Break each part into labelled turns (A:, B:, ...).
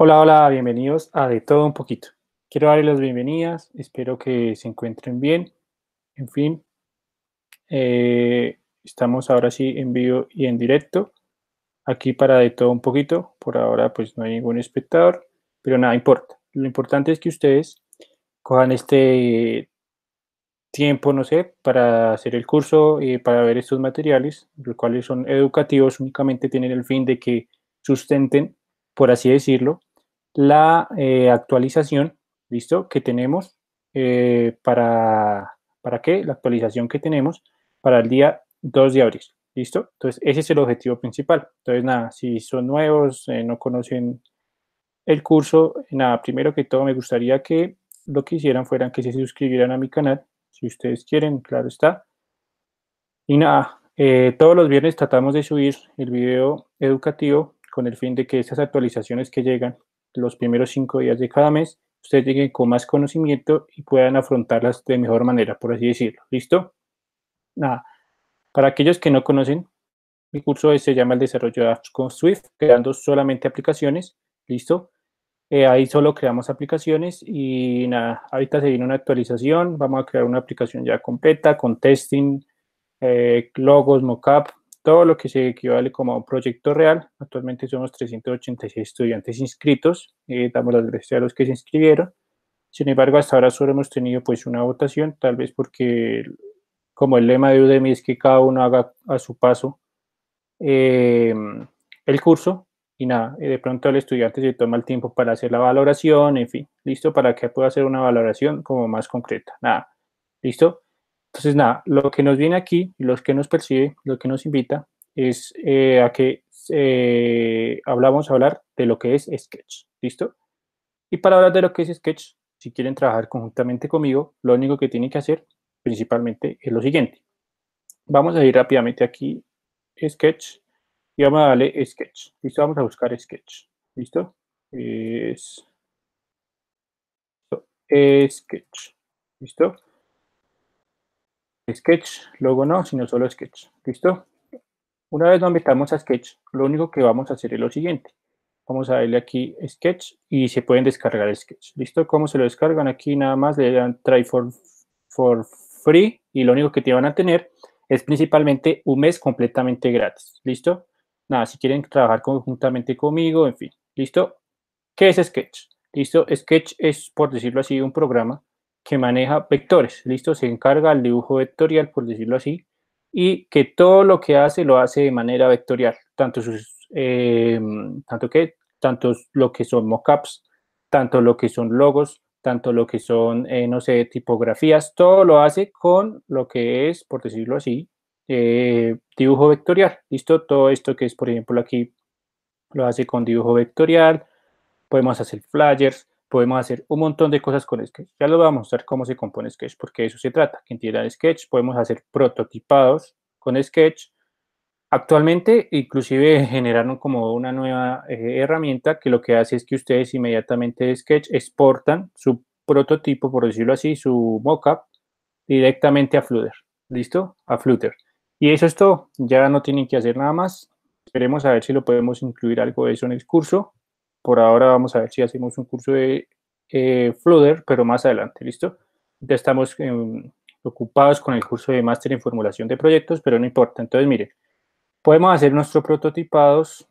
A: Hola, hola, bienvenidos a De Todo Un Poquito. Quiero darles las bienvenidas, espero que se encuentren bien. En fin, eh, estamos ahora sí en vivo y en directo, aquí para De Todo Un Poquito. Por ahora pues no hay ningún espectador, pero nada importa. Lo importante es que ustedes cojan este tiempo, no sé, para hacer el curso, y para ver estos materiales, los cuales son educativos, únicamente tienen el fin de que sustenten, por así decirlo, la eh, actualización, ¿listo? Que tenemos eh, para, ¿para qué? La actualización que tenemos para el día 2 de abril, ¿listo? Entonces, ese es el objetivo principal. Entonces, nada, si son nuevos, eh, no conocen el curso, nada, primero que todo me gustaría que lo que hicieran fueran que se suscribieran a mi canal, si ustedes quieren, claro está. Y nada, todos los viernes tratamos de subir el video educativo con el fin de que esas actualizaciones que llegan los primeros cinco días de cada mes, ustedes lleguen con más conocimiento y puedan afrontarlas de mejor manera, por así decirlo. ¿Listo? Nada. Para aquellos que no conocen, mi curso se llama el desarrollo de con Swift, creando solamente aplicaciones. ¿Listo? Eh, ahí solo creamos aplicaciones y nada, ahorita se viene una actualización, vamos a crear una aplicación ya completa con testing, eh, logos, mockup, todo lo que se equivale como un proyecto real. Actualmente somos 386 estudiantes inscritos, eh, damos las gracias a los que se inscribieron. Sin embargo, hasta ahora solo hemos tenido pues una votación, tal vez porque como el lema de Udemy es que cada uno haga a su paso em, el curso y nada, de pronto el estudiante se toma el tiempo para hacer la valoración, en fin, listo, para que pueda hacer una valoración como más concreta. Nada, listo. Entonces, nada, lo que nos viene aquí, lo que nos percibe, lo que nos invita es eh, a que eh, hablamos a hablar de lo que es Sketch, ¿listo? Y para hablar de lo que es Sketch, si quieren trabajar conjuntamente conmigo, lo único que tienen que hacer principalmente es lo siguiente. Vamos a ir rápidamente aquí, Sketch, y vamos a darle Sketch, ¿listo? Vamos a buscar Sketch, ¿listo? Es... Sketch, ¿listo? Sketch, luego no, sino solo Sketch. ¿Listo? Una vez nos estamos a Sketch, lo único que vamos a hacer es lo siguiente. Vamos a darle aquí Sketch y se pueden descargar Sketch. ¿Listo? ¿Cómo se lo descargan? Aquí nada más le dan Try for, for Free y lo único que te van a tener es principalmente un mes completamente gratis. ¿Listo? Nada, si quieren trabajar conjuntamente conmigo, en fin. ¿Listo? ¿Qué es Sketch? ¿Listo? Sketch es, por decirlo así, un programa que maneja vectores, ¿listo? Se encarga del dibujo vectorial, por decirlo así, y que todo lo que hace lo hace de manera vectorial, tanto, sus, eh, tanto, que, lo que son mockups, tanto lo que son logos, tanto lo que son, eh, no sé, tipografías, todo lo hace con lo que es, por decirlo así, eh, dibujo vectorial, ¿listo? Todo esto que es, por ejemplo, aquí lo hace con dibujo vectorial, podemos hacer flyers, podemos hacer un montón de cosas con Sketch. Ya lo voy a mostrar cómo se compone Sketch, porque eso se trata. Que tiene Sketch, podemos hacer prototipados con Sketch. Actualmente, inclusive generaron como una nueva eh, herramienta que lo que hace es que ustedes inmediatamente de Sketch exportan su prototipo, por decirlo así, su mockup, directamente a Flutter. ¿Listo? A Flutter. Y eso es todo. Ya no tienen que hacer nada más. Esperemos a ver si lo podemos incluir algo de eso en el curso. Por ahora vamos a ver si hacemos un curso de eh, Flutter, pero más adelante, ¿listo? Ya estamos em, ocupados con el curso de máster en formulación de proyectos, pero no importa. Entonces, miren, podemos hacer nuestros prototipados,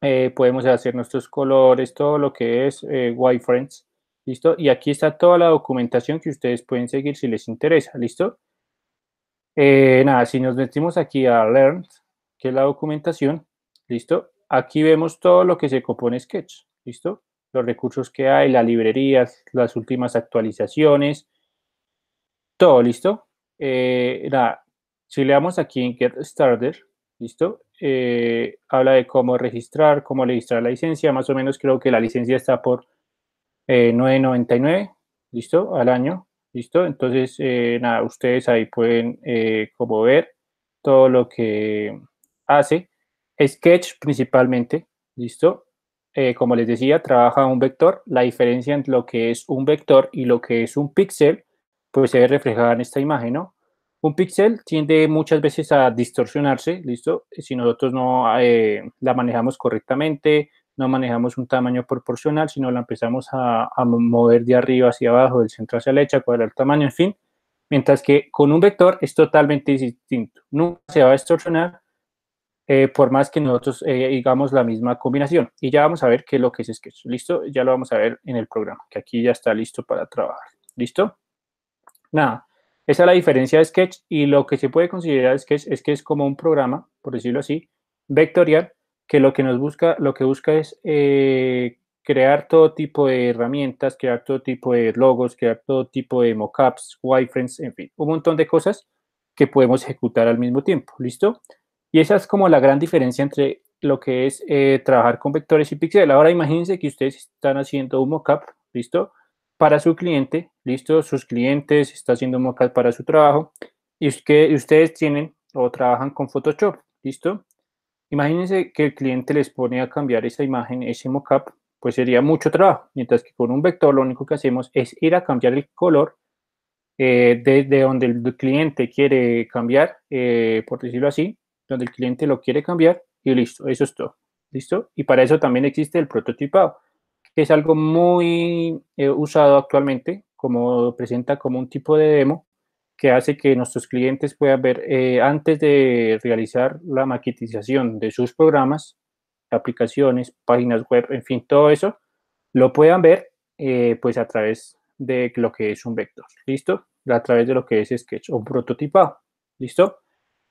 A: eh, podemos hacer nuestros colores, todo lo que es eh, wireframes, ¿listo? Y aquí está toda la documentación que ustedes pueden seguir si les interesa, ¿listo? Eh, nada, si nos metimos aquí a Learn, que es la documentación, ¿listo? aquí vemos todo lo que se compone Sketch, ¿listo? Los recursos que hay, las librerías, las últimas actualizaciones, todo, ¿listo? Eh, nada, si le damos aquí en Get Starter, ¿listo? Eh, habla de cómo registrar, cómo registrar la licencia, más o menos creo que la licencia está por 9.99, eh, ¿listo? Al año, ¿listo? Entonces, eh, nada, ustedes ahí pueden eh, como ver todo lo que hace. Sketch principalmente, ¿listo? Eh, como les decía, trabaja un vector. La diferencia entre lo que es un vector y lo que es un píxel, pues se ve reflejada en esta imagen, ¿no? Un píxel tiende muchas veces a distorsionarse, ¿listo? Si nosotros no eh, la manejamos correctamente, no manejamos un tamaño proporcional, sino la empezamos a, a mover de arriba hacia abajo, del centro hacia la derecha, cuadrar el tamaño, en fin. Mientras que con un vector es totalmente distinto. Nunca se va a distorsionar, eh, por más que nosotros digamos eh, la misma combinación. Y ya vamos a ver qué es lo que es Sketch. ¿Listo? Ya lo vamos a ver en el programa, que aquí ya está listo para trabajar. ¿Listo? Nada, esa es la diferencia de Sketch y lo que se puede considerar Sketch es que es como un programa, por decirlo así, vectorial, que lo que nos busca, lo que busca es eh, crear todo tipo de herramientas, crear todo tipo de logos, crear todo tipo de mockups, wireframes, en fin, un montón de cosas que podemos ejecutar al mismo tiempo. ¿Listo? Y esa es como la gran diferencia entre lo que es eh, trabajar con vectores y píxeles Ahora imagínense que ustedes están haciendo un mockup, ¿listo? Para su cliente, ¿listo? Sus clientes está haciendo un mockup para su trabajo y que ustedes tienen o trabajan con Photoshop, ¿listo? Imagínense que el cliente les pone a cambiar esa imagen, ese mockup, pues sería mucho trabajo, mientras que con un vector lo único que hacemos es ir a cambiar el color desde eh, donde el cliente quiere cambiar, eh, por decirlo así, donde el cliente lo quiere cambiar y listo, eso es todo. ¿Listo? Y para eso también existe el prototipado, que es algo muy eh, usado actualmente, como presenta como un tipo de demo que hace que nuestros clientes puedan ver eh, antes de realizar la maquetización de sus programas, aplicaciones, páginas web, en fin, todo eso, lo puedan ver eh, pues a través de lo que es un vector, ¿listo? A través de lo que es Sketch o un prototipado, ¿listo?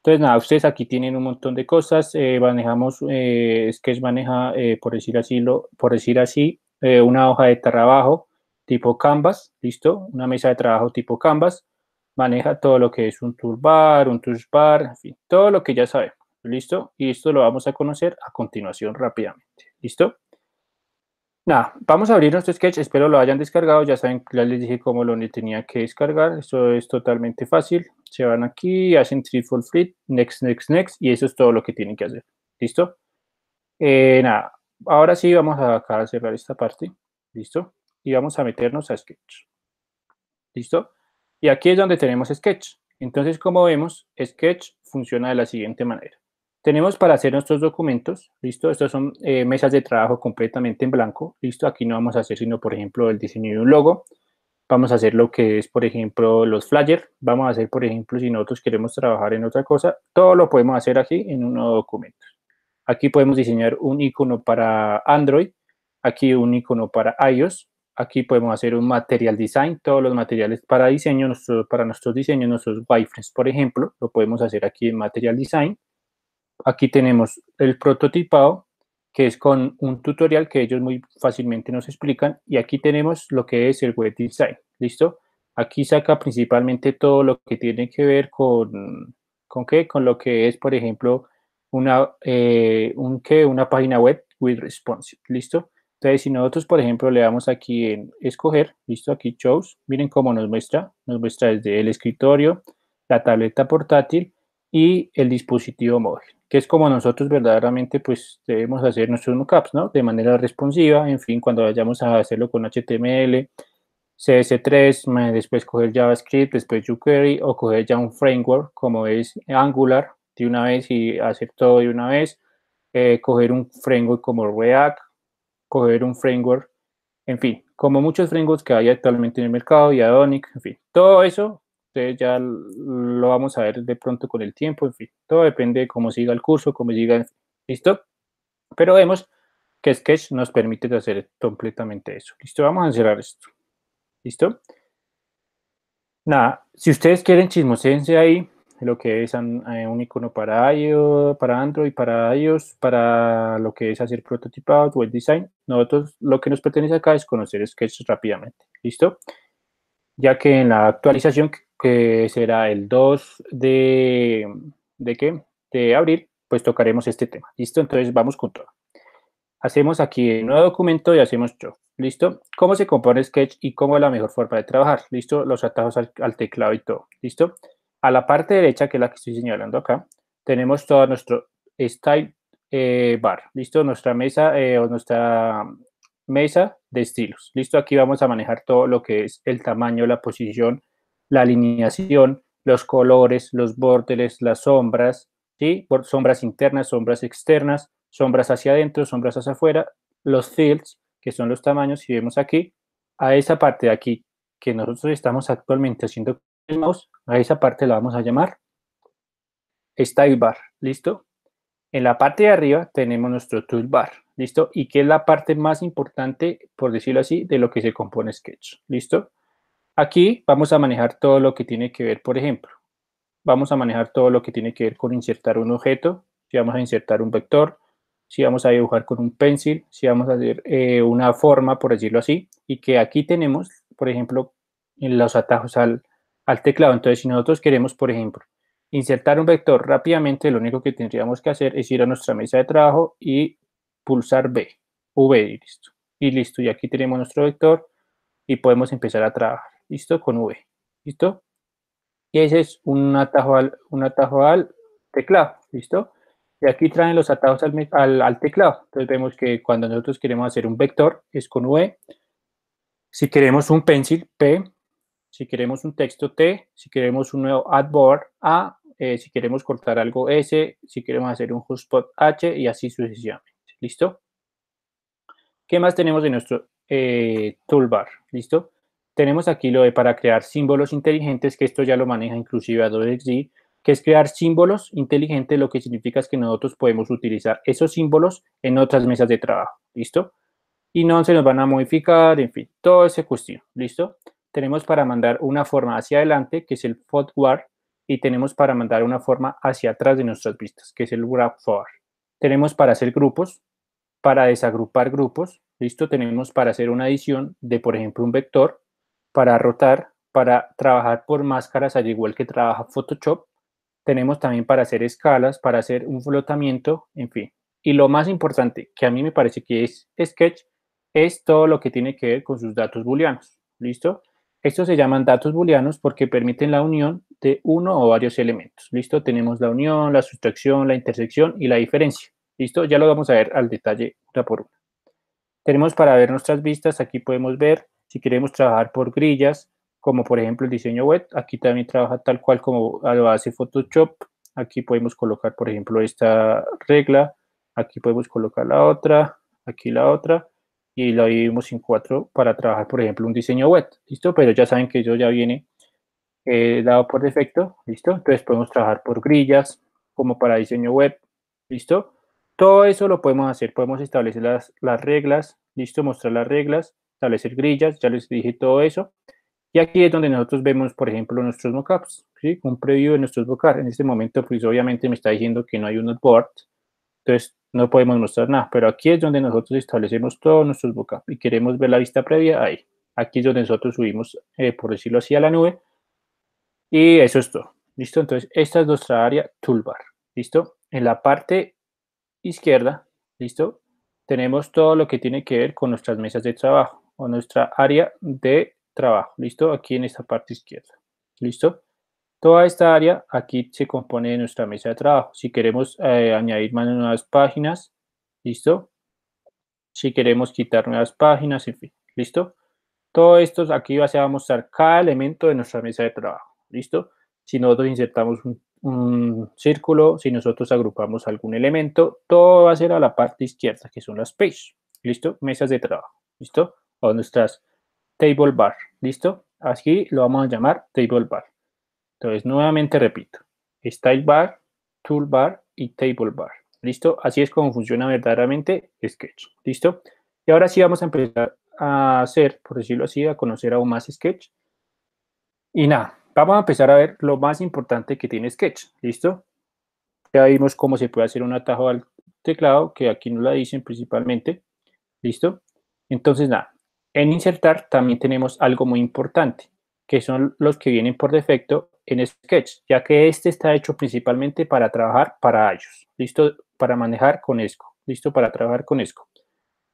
A: Entonces, nada, ustedes aquí tienen un montón de cosas. Eh, manejamos, es que es maneja, eh, por decir así, lo, por decir así eh, una hoja de trabajo tipo Canvas, ¿listo? Una mesa de trabajo tipo Canvas. Maneja todo lo que es un toolbar, un touchbar, en fin, todo lo que ya sabemos, ¿listo? Y esto lo vamos a conocer a continuación rápidamente, ¿listo? Nada, vamos a abrir nuestro sketch, espero lo hayan descargado, ya saben, ya les dije cómo lo tenía que descargar, esto es totalmente fácil, se van aquí, hacen triple fleet, next, next, next, y eso es todo lo que tienen que hacer, ¿listo? Eh, nada, ahora sí vamos a, acá a cerrar esta parte, ¿listo? Y vamos a meternos a Sketch, ¿listo? Y aquí es donde tenemos Sketch, entonces como vemos, Sketch funciona de la siguiente manera. Tenemos para hacer nuestros documentos, ¿listo? Estas son eh, mesas de trabajo completamente en blanco, ¿listo? Aquí no vamos a hacer sino, por ejemplo, el diseño de un logo. Vamos a hacer lo que es, por ejemplo, los flyers. Vamos a hacer, por ejemplo, si nosotros queremos trabajar en otra cosa, todo lo podemos hacer aquí en uno nuevo documentos. Aquí podemos diseñar un icono para Android, aquí un icono para iOS, aquí podemos hacer un material design, todos los materiales para diseño, para nuestros diseños, nuestros wireframes, por ejemplo, lo podemos hacer aquí en material design aquí tenemos el prototipado, que es con un tutorial que ellos muy fácilmente nos explican. Y aquí tenemos lo que es el web design. ¿Listo? Aquí saca principalmente todo lo que tiene que ver con, ¿con qué? Con lo que es, por ejemplo, una, eh, una página web with responsive. ¿Listo? Entonces, si nosotros, por ejemplo, le damos aquí en escoger, listo, aquí shows, miren cómo nos muestra, nos muestra desde el escritorio, la tableta portátil, y el dispositivo móvil, que es como nosotros verdaderamente pues debemos hacer nuestros mockups, ¿no? De manera responsiva, en fin, cuando vayamos a hacerlo con HTML, CS3, después coger JavaScript, después jQuery o coger ya un framework como es Angular de una vez y hacer todo de una vez, eh, coger un framework como React, coger un framework, en fin, como muchos frameworks que hay actualmente en el mercado, Ionic, en fin, todo eso ustedes ya lo vamos a ver de pronto con el tiempo, en fin, todo depende de cómo siga el curso, cómo siga, ¿listo? Pero vemos que Sketch nos permite hacer completamente eso. ¿Listo? Vamos a cerrar esto. ¿Listo? Nada, si ustedes quieren chismosense ahí, lo que es eh, un icono para iOS, para Android, para iOS, para lo que es hacer prototipado, web design, nosotros lo que nos pertenece acá es conocer Sketch rápidamente. ¿Listo? Ya que en la actualización que que será el 2 de, ¿de qué? De abril, pues tocaremos este tema. ¿Listo? Entonces vamos con todo. Hacemos aquí el nuevo documento y hacemos yo. ¿Listo? ¿Cómo se compone Sketch y cómo es la mejor forma de trabajar? ¿Listo? Los atajos al, teclado y todo. ¿Listo? A la parte derecha, que es la que estoy señalando acá, tenemos todo nuestro style eh, bar. ¿Listo? Nuestra mesa eh, o nuestra mesa de estilos. ¿Listo? Aquí vamos a manejar todo lo que es el tamaño, la posición, la alineación, los colores, los bordes, las sombras, ¿sí? sombras internas, sombras externas, sombras hacia adentro, sombras hacia afuera, los fields, que son los tamaños, si vemos aquí, a esa parte de aquí que nosotros estamos actualmente haciendo el mouse, a esa parte la vamos a llamar bar ¿listo? En la parte de arriba tenemos nuestro toolbar, ¿listo? Y que es la parte más importante, por decirlo así, de lo que se compone Sketch, ¿listo? Aquí vamos a manejar todo lo que tiene que ver, por ejemplo, vamos a manejar todo lo que tiene que ver con insertar un objeto, si vamos a insertar un vector, si vamos a dibujar con un pencil, si vamos a hacer eh, una forma, por decirlo así, y que aquí tenemos, por ejemplo, los atajos al, al teclado. Entonces, si nosotros queremos, por ejemplo, insertar un vector rápidamente, lo único que tendríamos que hacer es ir a nuestra mesa de trabajo y pulsar B, V y listo. Y listo, y aquí tenemos nuestro vector y podemos empezar a trabajar. ¿listo? Con V, ¿listo? Y ese es un atajo al, un atajo al teclado, ¿listo? Y aquí traen los atajos al, teclado. Entonces vemos que cuando nosotros queremos hacer un vector es con V. Si queremos un pencil, P. Si queremos un texto, T. Si queremos un nuevo adboard, A. Eh, si queremos cortar algo S, si queremos hacer un hotspot H y así sucesivamente. ¿Listo? ¿Qué más tenemos en nuestro eh, toolbar? ¿Listo? tenemos aquí lo de para crear símbolos inteligentes, que esto ya lo maneja inclusive Adobe XD, que es crear símbolos inteligentes, lo que significa es que nosotros podemos utilizar esos símbolos en otras mesas de trabajo, ¿listo? Y no se nos van a modificar, en fin, todo ese cuestión, ¿listo? Tenemos para mandar una forma hacia adelante, que es el forward, y tenemos para mandar una forma hacia atrás de nuestras vistas, que es el wrap forward. Tenemos para hacer grupos, para desagrupar grupos, ¿listo? Tenemos para hacer una edición de, por ejemplo, un vector, para rotar, para trabajar por máscaras, al igual que trabaja Photoshop. Tenemos también para hacer escalas, para hacer un flotamiento, en fin. Y lo más importante, que a mí me parece que es Sketch, es todo lo que tiene que ver con sus datos booleanos. ¿Listo? Estos se llaman datos booleanos porque permiten la unión de uno o varios elementos. ¿Listo? Tenemos la unión, la sustracción, la intersección y la diferencia. ¿Listo? Ya lo vamos a ver al detalle una por una. Tenemos para ver nuestras vistas, aquí podemos ver si queremos trabajar por grillas, como por ejemplo el diseño web, aquí también trabaja tal cual como lo hace Photoshop. Aquí podemos colocar, por ejemplo, esta regla. Aquí podemos colocar la otra, aquí la otra. Y lo dividimos en cuatro para trabajar, por ejemplo, un diseño web. ¿Listo? Pero ya saben que eso ya viene eh, dado por defecto. ¿Listo? Entonces podemos trabajar por grillas, como para diseño web. ¿Listo? Todo eso lo podemos hacer, podemos establecer las, las, reglas, listo, mostrar las reglas establecer grillas, ya les dije todo eso. Y aquí es donde nosotros vemos, por ejemplo, nuestros mockups, ¿sí? un preview de nuestros mockups. En este momento, pues obviamente me está diciendo que no hay un board, entonces no podemos mostrar nada, pero aquí es donde nosotros establecemos todos nuestros mockups y queremos ver la vista previa ahí. Aquí es donde nosotros subimos, eh, por decirlo así, a la nube. Y eso es todo. ¿Listo? Entonces, esta es nuestra área toolbar. ¿Listo? En la parte izquierda, ¿listo? Tenemos todo lo que tiene que ver con nuestras mesas de trabajo o nuestra área de trabajo. ¿Listo? Aquí en esta parte izquierda. ¿Listo? Toda esta área aquí se compone de nuestra mesa de trabajo. Si queremos eh, añadir más nuevas páginas, ¿listo? Si queremos quitar nuevas páginas, en fin, ¿listo? Todo esto aquí va a mostrar cada elemento de nuestra mesa de trabajo, ¿listo? Si nosotros insertamos un, un círculo, si nosotros agrupamos algún elemento, todo va a ser a la parte izquierda, que son las pages, ¿listo? Mesas de trabajo, ¿listo? nuestras table bar. ¿Listo? Así lo vamos a llamar table bar. Entonces, nuevamente repito, style bar, toolbar y table bar. ¿Listo? Así es como funciona verdaderamente Sketch. ¿Listo? Y ahora sí vamos a empezar a hacer, por decirlo así, a conocer aún más Sketch. Y nada, vamos a empezar a ver lo más importante que tiene Sketch. ¿Listo? Ya vimos cómo se puede hacer un atajo al teclado, que aquí no la dicen principalmente. ¿Listo? Entonces, nada, en insertar también tenemos algo muy importante, que son los que vienen por defecto en Sketch, ya que este está hecho principalmente para trabajar para iOS, listo para manejar con ESCO, listo para trabajar con ESCO.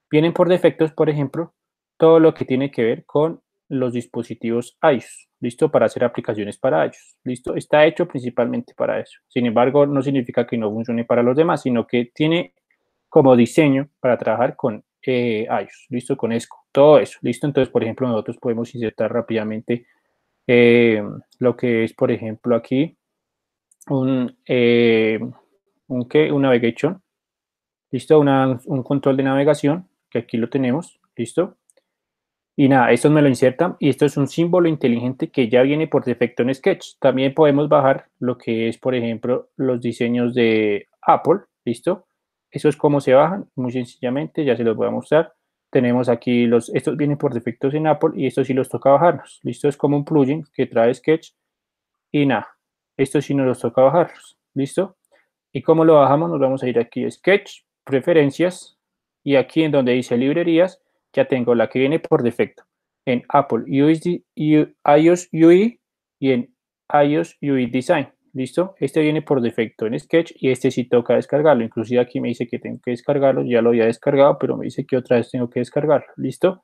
A: Vienen por defectos, por ejemplo, todo lo que tiene que ver con los dispositivos iOS, listo para hacer aplicaciones para iOS. listo, está hecho principalmente para eso. Sin embargo, no significa que no funcione para los demás, sino que tiene como diseño para trabajar con eh, iOS, listo con ESCO todo eso. Listo, entonces, por ejemplo, nosotros podemos insertar rápidamente eh, lo que es, por ejemplo, aquí un, eh, un, un navigation. Listo, un control de navegación, que aquí lo tenemos. Listo. Y nada, esto me lo insertan y esto es un símbolo inteligente que ya viene por defecto en Sketch. También podemos bajar lo que es, por ejemplo, los diseños de Apple. ¿Listo? Eso es cómo se bajan, muy sencillamente, ya se los voy a mostrar tenemos aquí los, estos vienen por defectos en Apple y estos sí los toca bajarlos, Listo, es como un plugin que trae Sketch y nada, estos sí nos los toca bajarlos, Listo. Y como lo bajamos, nos vamos a ir aquí a Sketch, preferencias y aquí en donde dice librerías, ya tengo la que viene por defecto en Apple iOS UI y en iOS UI Design. ¿Listo? Este viene por defecto en Sketch y este sí toca descargarlo. Inclusive aquí me dice que tengo que descargarlo. Ya lo había descargado, pero me dice que otra vez tengo que descargarlo. ¿Listo?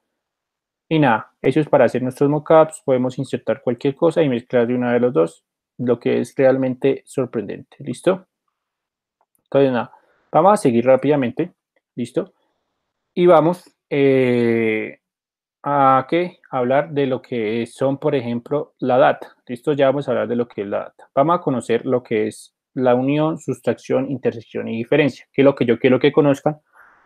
A: Y nada, eso es para hacer nuestros mockups. Podemos insertar cualquier cosa y mezclar de una de los dos, lo que es realmente sorprendente. ¿Listo? Entonces nada, vamos a seguir rápidamente. ¿Listo? Y vamos eh, a qué? Hablar de lo que son, por ejemplo, la data. Listo, ya vamos a hablar de lo que es la data. Vamos a conocer lo que es la unión, sustracción, intersección y diferencia, que es lo que yo quiero que conozcan,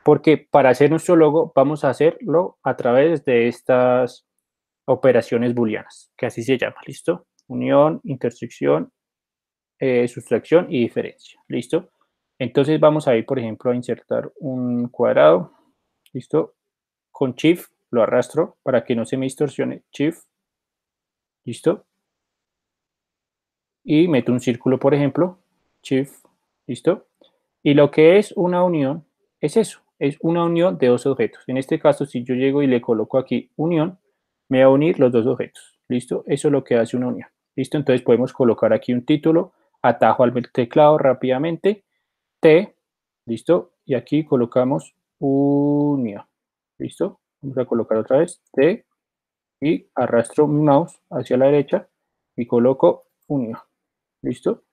A: porque para hacer nuestro logo vamos a hacerlo a través de estas operaciones booleanas, que así se llama, ¿listo? Unión, intersección, eh, sustracción y diferencia, ¿listo? Entonces vamos a ir, por ejemplo, a insertar un cuadrado, ¿listo? Con Shift lo arrastro para que no se me distorsione, shift, listo, y meto un círculo, por ejemplo, shift, listo, y lo que es una unión es eso, es una unión de dos objetos. En este caso, si yo llego y le coloco aquí unión, me va a unir los dos objetos, listo, eso es lo que hace una unión, listo, entonces podemos colocar aquí un título, atajo al teclado rápidamente, T, listo, y aquí colocamos unión, listo, vamos a colocar otra vez T y arrastro mi mouse hacia la derecha y coloco unión. ¿Listo?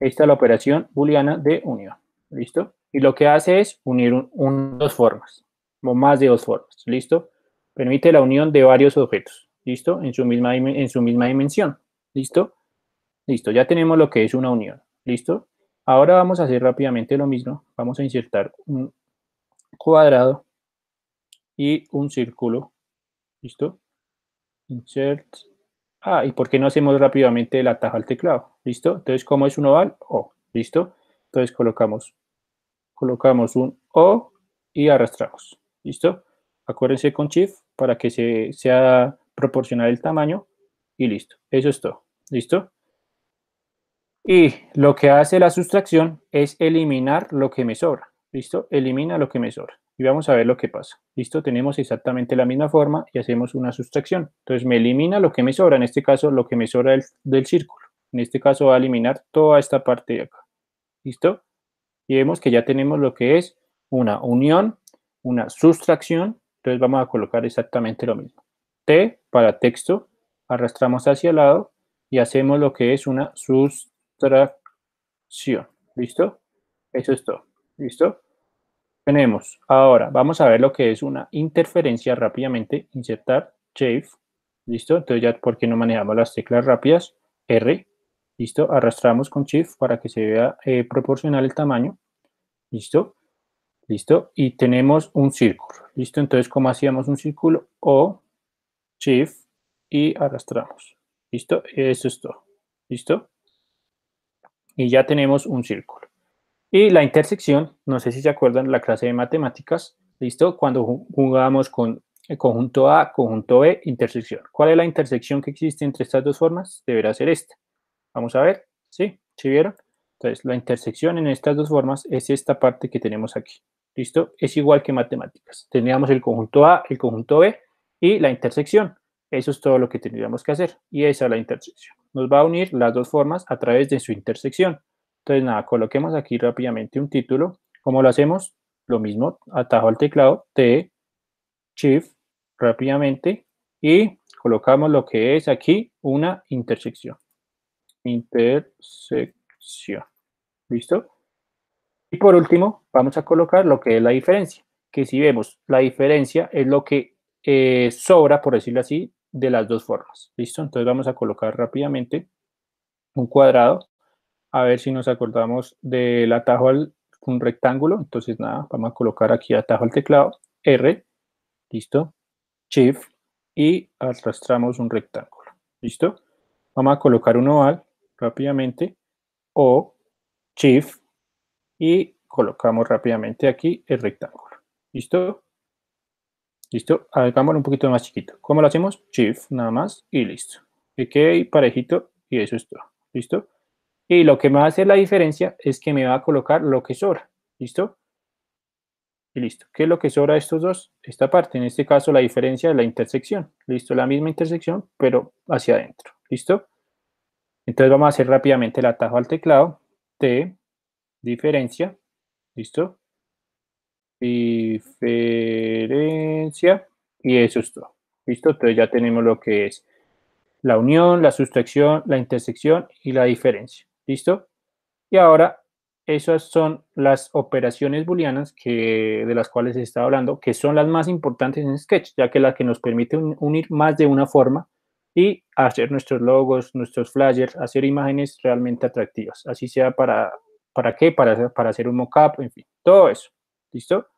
A: Esta es la operación booleana de unión. ¿Listo? Y lo que hace es unir dos formas, o más de dos formas. ¿Listo? Permite la unión de varios objetos. ¿Listo? En su misma, en su misma dimensión. ¿Listo? Listo, ya tenemos lo que es una unión. ¿Listo? Ahora vamos a hacer rápidamente lo mismo. Vamos a insertar un cuadrado y un círculo. ¿Listo? Insert. Ah, ¿y por qué no hacemos rápidamente la taja al teclado? ¿Listo? Entonces, como es un oval? O. ¿Listo? Entonces colocamos, colocamos un O y arrastramos. ¿Listo? Acuérdense con Shift para que se, sea proporcional el tamaño y listo. Eso es todo. ¿Listo? Y lo que hace la sustracción es eliminar lo que me sobra. ¿Listo? Elimina lo que me sobra y vamos a ver lo que pasa. Listo, tenemos exactamente la misma forma y hacemos una sustracción. Entonces me elimina lo que me sobra, en este caso lo que me sobra del, círculo. En este caso va a eliminar toda esta parte de acá. ¿Listo? Y vemos que ya tenemos lo que es una unión, una sustracción. Entonces vamos a colocar exactamente lo mismo. T para texto, arrastramos hacia el lado y hacemos lo que es una sustracción. ¿Listo? Eso es todo. ¿Listo? Tenemos, ahora vamos a ver lo que es una interferencia rápidamente, insertar, shape, listo, entonces ya porque no manejamos las teclas rápidas, R, listo, arrastramos con shift para que se vea eh, proporcional el tamaño, listo, listo, y tenemos un círculo, listo, entonces como hacíamos un círculo, O, shift y arrastramos, listo, eso es todo, listo, y ya tenemos un círculo. Y la intersección, no sé si se acuerdan la clase de matemáticas, ¿listo? Cuando jugábamos con el eh, conjunto A, conjunto B, intersección. ¿Cuál es la intersección que existe entre estas dos formas? Deberá ser esta. Vamos a ver, ¿sí? ¿Sí vieron? Entonces, la intersección en estas dos formas es esta parte que tenemos aquí. ¿Listo? Es igual que matemáticas. Teníamos el conjunto A, el conjunto B y la intersección. Eso es todo lo que tendríamos que hacer. Y esa es la intersección. Nos va a unir las dos formas a través de su intersección. Entonces, nada, coloquemos aquí rápidamente un título. ¿Cómo lo hacemos? Lo mismo, atajo al teclado, T, Shift, rápidamente, y colocamos lo que es aquí una intersección. Intersección. ¿Listo? Y por último, vamos a colocar lo que es la diferencia, que si vemos, la diferencia es lo que eh, sobra, por decirlo así, de las dos formas. ¿Listo? Entonces vamos a colocar rápidamente un cuadrado a ver si nos acordamos del atajo al un rectángulo. Entonces, nada, vamos a colocar aquí atajo al teclado, R, listo, Shift, y arrastramos un rectángulo, listo. Vamos a colocar un oval rápidamente, O, Shift, y colocamos rápidamente aquí el rectángulo, listo. Listo, hagámoslo un poquito más chiquito. ¿Cómo lo hacemos? Shift, nada más, y listo. Que parejito, y eso es todo, listo. Y lo que me va a hacer la diferencia es que me va a colocar lo que sobra. ¿Listo? Y listo. ¿Qué es lo que sobra estos dos? Esta parte, en este caso la diferencia de la intersección. ¿Listo? La misma intersección, pero hacia adentro. ¿Listo? Entonces vamos a hacer rápidamente el atajo al teclado. T, diferencia. ¿Listo? Diferencia. Y eso es todo. ¿Listo? Entonces ya tenemos lo que es la unión, la sustracción, la intersección y la diferencia. ¿Listo? Y ahora, esas son las operaciones booleanas que, de las cuales he estado hablando, que son las más importantes en Sketch, ya que la que nos permite unir más de una forma y hacer nuestros logos, nuestros flyers, hacer imágenes realmente atractivas. Así sea para, ¿para qué? Para, para hacer un mockup, en fin, todo eso. ¿Listo?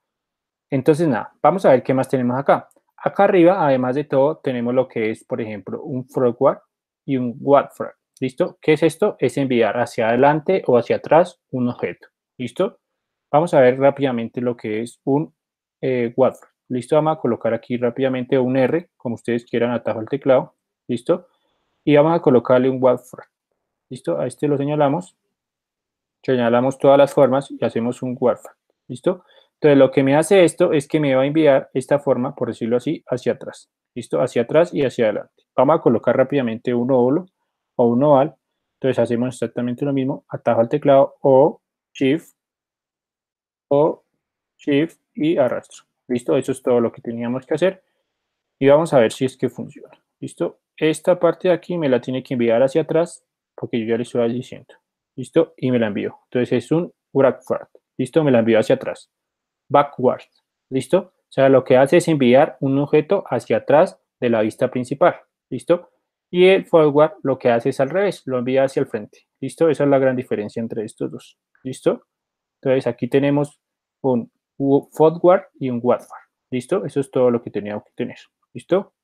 A: Entonces, nada, vamos a ver qué más tenemos acá. Acá arriba, además de todo, tenemos lo que es, por ejemplo, un walk y un what ¿Listo? ¿Qué es esto? Es enviar hacia adelante o hacia atrás un objeto. ¿Listo? Vamos a ver rápidamente lo que es un eh, ¿Listo? Vamos a colocar aquí rápidamente un R, como ustedes quieran, atajo al teclado. ¿Listo? Y vamos a colocarle un "warp". ¿Listo? A este lo señalamos. Señalamos todas las formas y hacemos un "warp". ¿Listo? Entonces, lo que me hace esto es que me va a enviar esta forma, por decirlo así, hacia atrás. ¿Listo? Hacia atrás y hacia adelante. Vamos a colocar rápidamente un óvulo o un oval. Entonces hacemos exactamente lo mismo, atajo al teclado o shift o shift y arrastro. Listo, eso es todo lo que teníamos que hacer y vamos a ver si es que funciona. Listo, esta parte de aquí me la tiene que enviar hacia atrás porque yo ya le estoy diciendo. Listo, y me la envío. Entonces es un backward. Listo, me la envío hacia atrás. Backward. Listo, o sea, lo que hace es enviar un objeto hacia atrás de la vista principal. Listo, y el forward lo que hace es al revés, lo envía hacia el frente. ¿Listo? Esa es la gran diferencia entre estos dos. ¿Listo? Entonces aquí tenemos un forward y un backward. ¿Listo? Eso es todo lo que teníamos que tener. ¿Listo?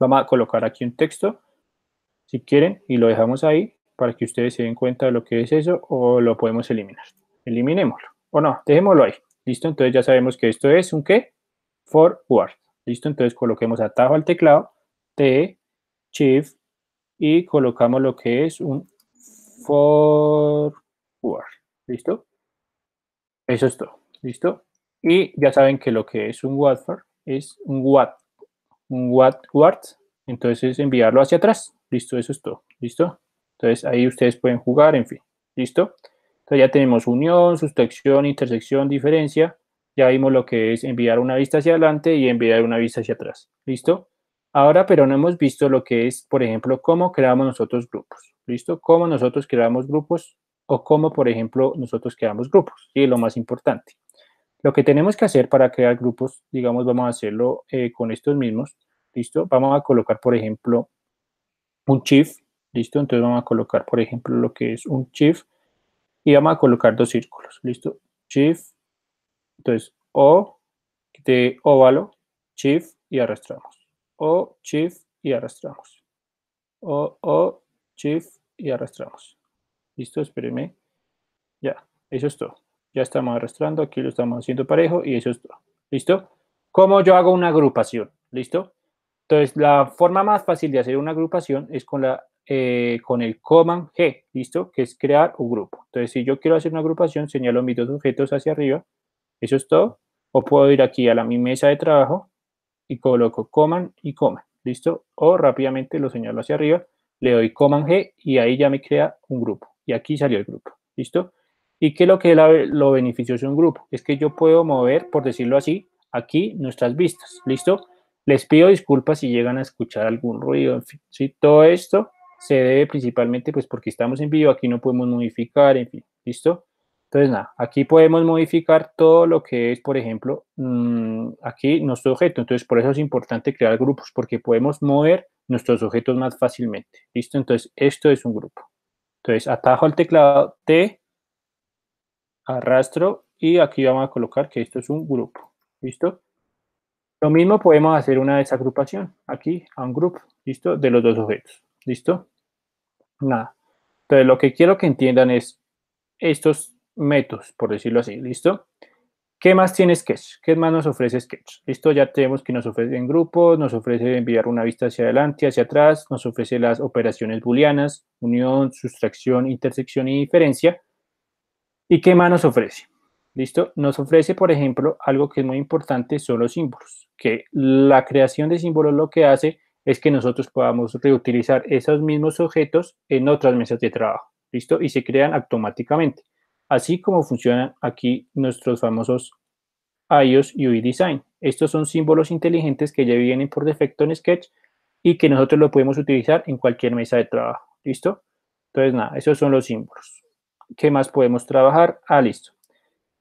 A: Vamos a colocar aquí un texto, si quieren, y lo dejamos ahí para que ustedes se den cuenta de lo que es eso o lo podemos eliminar. Eliminémoslo. O no, dejémoslo ahí. ¿Listo? Entonces ya sabemos que esto es un que Forward. ¿Listo? Entonces coloquemos atajo al teclado, T, Shift y colocamos lo que es un forward. ¿Listo? Eso es todo. ¿Listo? Y ya saben que lo que es un word es un what, un what Entonces enviarlo hacia atrás. ¿Listo? Eso es todo. ¿Listo? Entonces ahí ustedes pueden jugar, en fin. ¿Listo? Entonces ya tenemos unión, sustracción, intersección, diferencia. Ya vimos lo que es enviar una vista hacia adelante y enviar una vista hacia atrás. ¿Listo? Ahora, pero no hemos visto lo que es, por ejemplo, cómo creamos nosotros grupos. ¿Listo? Cómo nosotros creamos grupos o cómo, por ejemplo, nosotros creamos grupos. Y lo más importante. Lo que tenemos que hacer para crear grupos, digamos, vamos a hacerlo eh, con estos mismos. ¿Listo? Vamos a colocar, por ejemplo, un shift. ¿Listo? Entonces vamos a colocar, por ejemplo, lo que es un shift. Y vamos a colocar dos círculos. ¿Listo? Shift. Entonces, O de óvalo, shift y arrastramos. O, shift y arrastramos. O, O, shift y arrastramos. Listo, espérenme. Ya, eso es todo. Ya estamos arrastrando, aquí lo estamos haciendo parejo y eso es todo. ¿Listo? ¿Cómo yo hago una agrupación? ¿Listo? Entonces, la forma más fácil de hacer una agrupación es con, la, eh, con el command G, ¿listo? Que es crear un grupo. Entonces, si yo quiero hacer una agrupación, señalo mis dos objetos hacia arriba. Eso es todo. O puedo ir aquí a la, mi mesa de trabajo y coloco coman y command, ¿listo? O rápidamente lo señalo hacia arriba, le doy coman G y ahí ya me crea un grupo. Y aquí salió el grupo, ¿listo? Y qué es lo que la, lo beneficioso de un grupo es que yo puedo mover, por decirlo así, aquí nuestras vistas, ¿listo? Les pido disculpas si llegan a escuchar algún ruido, en fin, Todo esto se debe principalmente pues porque estamos en vivo, aquí no podemos modificar, en fin, ¿listo? Entonces, nada, aquí podemos modificar todo lo que es, por ejemplo, mm, aquí nuestro objeto. Entonces, por eso es importante crear grupos, porque podemos mover nuestros objetos más fácilmente. ¿Listo? Entonces, esto es un grupo. Entonces, atajo al teclado T, arrastro y aquí vamos a colocar que esto es un grupo. ¿Listo? Lo mismo podemos hacer una desagrupación. Aquí, a un grupo, ¿listo? De los dos objetos. ¿Listo? Nada. Entonces, lo que quiero que entiendan es estos métodos, por decirlo así, ¿listo? ¿Qué más tiene Sketch? ¿Qué más nos ofrece Sketch? Esto ya tenemos que nos ofrece en grupos, nos ofrece enviar una vista hacia adelante, hacia atrás, nos ofrece las operaciones booleanas, unión, sustracción, intersección y diferencia. ¿Y qué más nos ofrece? Listo, nos ofrece, por ejemplo, algo que es muy importante, son los símbolos, que la creación de símbolos lo que hace es que nosotros podamos reutilizar esos mismos objetos en otras mesas de trabajo, ¿listo? Y se crean automáticamente así como funcionan aquí nuestros famosos iOS UI Design. Estos son símbolos inteligentes que ya vienen por defecto en Sketch y que nosotros lo podemos utilizar en cualquier mesa de trabajo. ¿Listo? Entonces, nada, esos son los símbolos. ¿Qué más podemos trabajar? Ah, listo.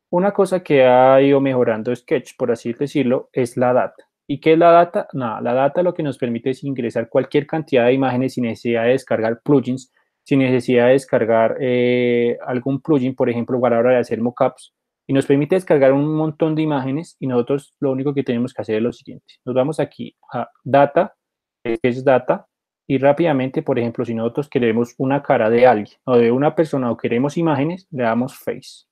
A: Una cosa que ha ido mejorando Sketch, por así decirlo, es la data. ¿Y qué es la data? Nada, la data lo que nos permite es ingresar cualquier cantidad de imágenes sin necesidad de descargar plugins sin necesidad de descargar eh, algún plugin, por ejemplo, para hora de hacer mockups, y nos permite descargar un montón de imágenes y nosotros lo único que tenemos que hacer es lo siguiente. Nos vamos aquí a Data, que es Data, y rápidamente, por ejemplo, si nosotros queremos una cara de alguien o de una persona o queremos imágenes, le damos Face.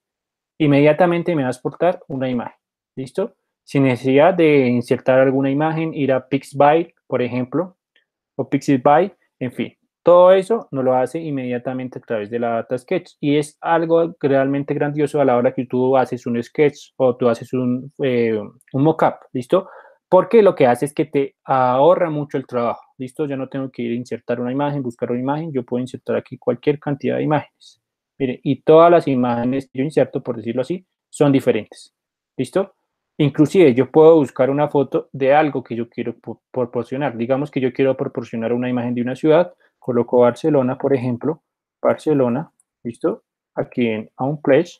A: Inmediatamente me va a exportar una imagen, ¿listo? Sin necesidad de insertar alguna imagen, ir a Pixby, por ejemplo, o Pixbyte, en fin. Todo eso no lo hace inmediatamente a través de la data sketch y es algo realmente grandioso a la hora que tú haces un sketch o tú haces eh, un, mockup, ¿listo? Porque lo que hace es que te ahorra mucho el trabajo, ¿listo? Yo no tengo que ir a insertar una imagen, buscar una imagen, yo puedo insertar aquí cualquier cantidad de imágenes. Mire, y todas las imágenes que yo inserto, por decirlo así, son diferentes, ¿listo? Inclusive yo puedo buscar una foto de algo que yo quiero proporcionar. Digamos que yo quiero proporcionar una imagen de una ciudad, coloco Barcelona, por ejemplo, Barcelona, ¿listo? Aquí en un place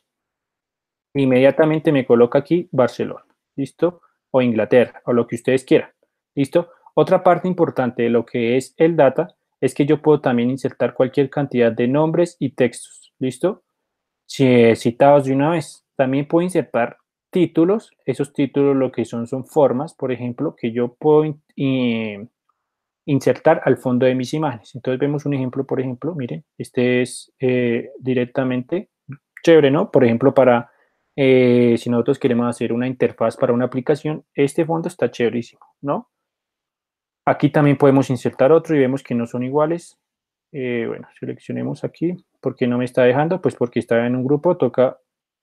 A: inmediatamente me coloca aquí Barcelona, ¿listo? O Inglaterra, o lo que ustedes quieran, ¿listo? Otra parte importante de lo que es el data es que yo puedo también insertar cualquier cantidad de nombres y textos, ¿listo? Si citados de una vez. También puedo insertar títulos, esos títulos lo que son son formas, por ejemplo, que yo puedo insertar al fondo de mis imágenes. Entonces vemos un ejemplo, por ejemplo, miren, este es eh, directamente chévere, ¿no? Por ejemplo, para eh, si nosotros queremos hacer una interfaz para una aplicación, este fondo está chéverísimo, ¿no? Aquí también podemos insertar otro y vemos que no son iguales. Eh, bueno, seleccionemos aquí. ¿Por qué no me está dejando? Pues porque está en un grupo, toca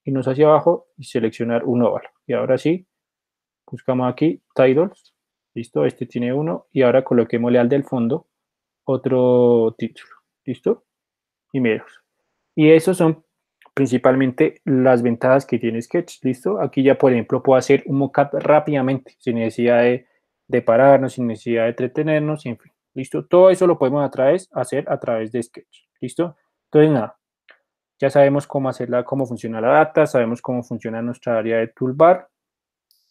A: irnos hacia abajo y seleccionar un óvalo. Y ahora sí, buscamos aquí, titles, ¿Listo? Este tiene uno y ahora coloquémosle al del fondo otro título. ¿Listo? Y menos. Y esos son principalmente las ventajas que tiene Sketch. ¿Listo? Aquí ya, por ejemplo, puedo hacer un mockup rápidamente, sin necesidad de, pararnos, sin necesidad de entretenernos, en fin. ¿Listo? Todo eso lo podemos a través, hacer a través de Sketch. ¿Listo? Entonces, nada. Ya sabemos cómo hacerla, cómo funciona la data, sabemos cómo funciona nuestra área de toolbar.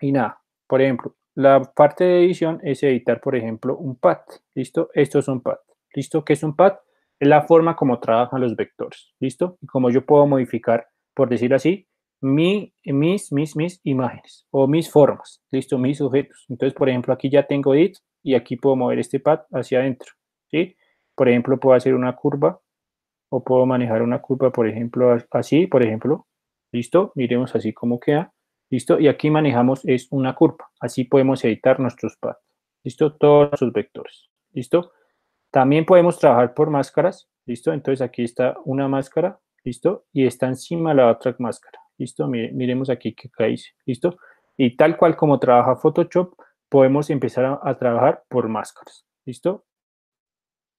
A: Y nada, por ejemplo, la parte de edición es editar, por ejemplo, un pad. ¿Listo? Esto es un pad. ¿Listo? ¿Qué es un pad? Es la forma como trabajan los vectores. ¿Listo? Y como yo puedo modificar, por decir así, mi, mis, mis, mis imágenes o mis formas. ¿Listo? Mis objetos. Entonces, por ejemplo, aquí ya tengo edit y aquí puedo mover este pad hacia adentro. ¿Sí? Por ejemplo, puedo hacer una curva o puedo manejar una curva, por ejemplo, así, por ejemplo. ¿Listo? Miremos así cómo queda. ¿Listo? Y aquí manejamos es una curva. Así podemos editar nuestros paths. ¿Listo? Todos sus vectores. ¿Listo? También podemos trabajar por máscaras. ¿Listo? Entonces aquí está una máscara. ¿Listo? Y está encima la otra máscara. ¿Listo? miremos aquí que acá ¿Listo? Y tal cual como trabaja Photoshop, podemos empezar a, trabajar por máscaras. ¿Listo?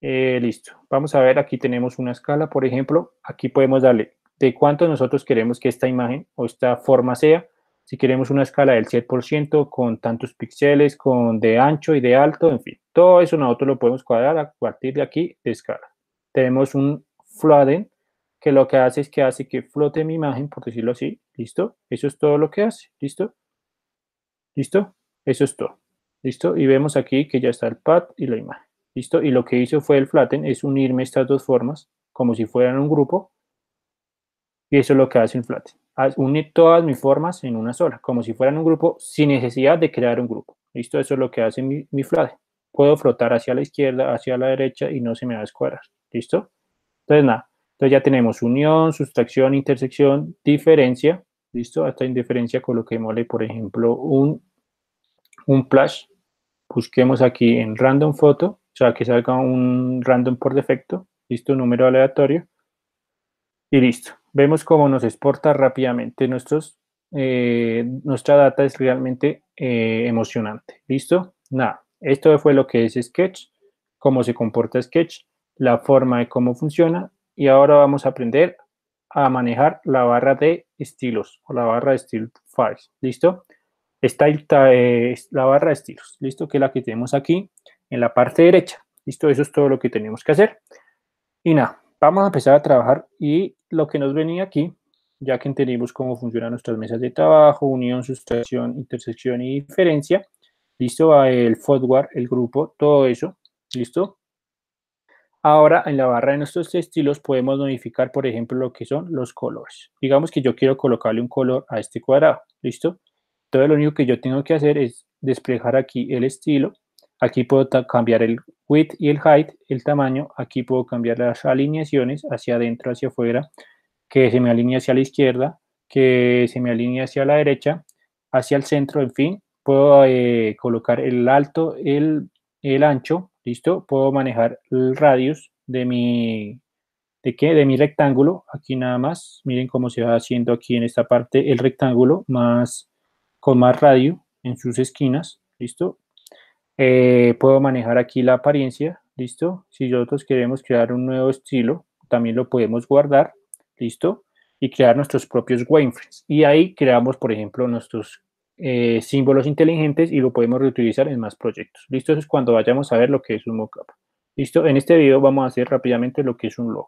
A: Eh, listo. Vamos a ver, aquí tenemos una escala, por ejemplo. Aquí podemos darle de cuánto nosotros queremos que esta imagen o esta forma sea si queremos una escala del 7% con tantos píxeles, con de ancho y de alto, en fin, todo eso nosotros lo podemos cuadrar a partir de aquí de escala. Tenemos un Flatten, que lo que hace es que hace que flote mi imagen, por decirlo así, ¿listo? Eso es todo lo que hace, ¿listo? ¿Listo? Eso es todo, ¿listo? Y vemos aquí que ya está el pad y la imagen, ¿listo? Y lo que hizo fue el flatten, es unirme estas dos formas como si fueran un grupo, y eso es lo que hace un flatten unir todas mis formas en una sola, como si fueran un grupo sin necesidad de crear un grupo. ¿Listo? Eso es lo que hace mi, mi Puedo flotar hacia la izquierda, hacia la derecha y no se me va a escuadrar. ¿Listo? Entonces, nada. Entonces ya tenemos unión, sustracción, intersección, diferencia. ¿Listo? A esta indiferencia coloquemosle por ejemplo, un, un flash. Busquemos aquí en random photo, o sea, que salga un random por defecto. ¿Listo? Número aleatorio. Y listo vemos cómo nos exporta rápidamente nuestros, eh, nuestra data es realmente eh, emocionante. ¿Listo? Nada, esto fue lo que es Sketch, cómo se comporta Sketch, la forma de cómo funciona y ahora vamos a aprender a manejar la barra de estilos o la barra de style files. ¿Listo? está eh, es la barra de estilos, ¿listo? Que es la que tenemos aquí en la parte derecha. ¿Listo? Eso es todo lo que tenemos que hacer. Y nada, vamos a empezar a trabajar y lo que nos venía aquí, ya que entendimos cómo funcionan nuestras mesas de trabajo, unión, sustracción, intersección y diferencia. Listo, el forward, el grupo, todo eso. Listo. Ahora en la barra de nuestros estilos podemos modificar, por ejemplo, lo que son los colores. Digamos que yo quiero colocarle un color a este cuadrado. Listo. Entonces lo único que yo tengo que hacer es desplegar aquí el estilo Aquí puedo cambiar el width y el height, el tamaño. Aquí puedo cambiar las alineaciones hacia adentro, hacia afuera, que se me alinee hacia la izquierda, que se me alinee hacia la derecha, hacia el centro, en fin. Puedo eh, colocar el alto, el, ancho, ¿listo? Puedo manejar el radius de mi, ¿de qué? De mi rectángulo. Aquí nada más. Miren cómo se va haciendo aquí en esta parte el rectángulo más, con más radio en sus esquinas, ¿listo? Eh, puedo manejar aquí la apariencia, ¿listo? Si nosotros queremos crear un nuevo estilo, también lo podemos guardar, ¿listo? Y crear nuestros propios wireframes. Y ahí creamos, por ejemplo, nuestros eh, símbolos inteligentes y lo podemos reutilizar en más proyectos. ¿Listo? Eso es cuando vayamos a ver lo que es un mockup. ¿Listo? En este video vamos a hacer rápidamente lo que es un logo.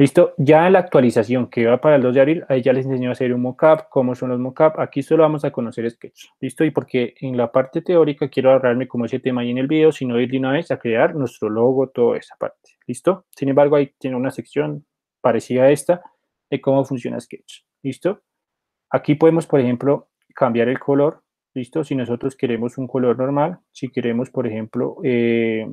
A: Listo, ya en la actualización que va para el 2 de abril, ahí ya les enseño a hacer un mockup, cómo son los mockups. Aquí solo vamos a conocer Sketch. Listo, y porque en la parte teórica quiero ahorrarme como ese tema ahí en el video, sino ir de una vez a crear nuestro logo, toda esa parte. Listo, sin embargo, ahí tiene una sección parecida a esta de cómo funciona Sketch. Listo, aquí podemos, por ejemplo, cambiar el color. Listo, si nosotros queremos un color normal, si queremos, por ejemplo, eh,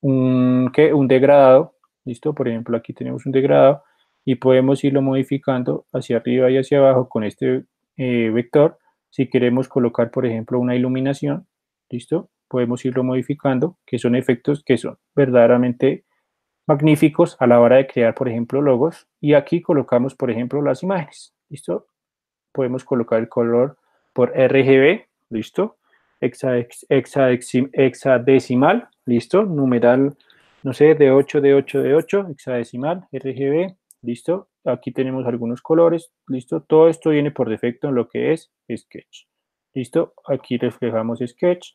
A: un, un degradado, ¿Listo? Por ejemplo, aquí tenemos un degradado y podemos irlo modificando hacia arriba y hacia abajo con este eh, vector. Si queremos colocar, por ejemplo, una iluminación, ¿listo? Podemos irlo modificando, que son efectos que son verdaderamente magníficos a la hora de crear, por ejemplo, logos. Y aquí colocamos, por ejemplo, las imágenes, ¿listo? Podemos colocar el color por RGB, ¿listo? Hexadecimal, ¿listo? Numeral no sé, de 8, de 8, de 8, hexadecimal, RGB, listo. Aquí tenemos algunos colores, listo. Todo esto viene por defecto en lo que es Sketch. Listo, aquí reflejamos Sketch.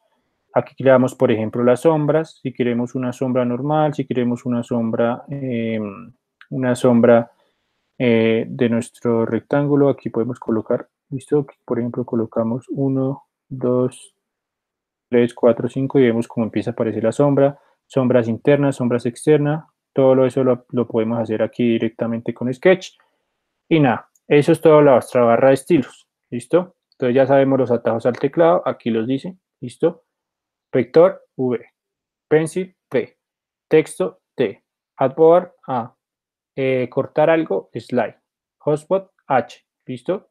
A: Aquí creamos, por ejemplo, las sombras. Si queremos una sombra normal, si queremos una sombra, em, una sombra eh, de nuestro rectángulo, aquí podemos colocar, listo, por ejemplo, colocamos 1, 2, 3, 4, 5 y vemos cómo empieza a aparecer la sombra sombras internas, sombras externas, todo eso lo, podemos hacer aquí directamente con Sketch. Y nada, eso es toda nuestra barra de estilos, ¿listo? Entonces ya sabemos los atajos al teclado, aquí los dice, ¿listo? Vector, V, Pencil, P, Texto, T, Addboard, A, eh, Cortar algo, Slide, Hotspot, H, ¿listo?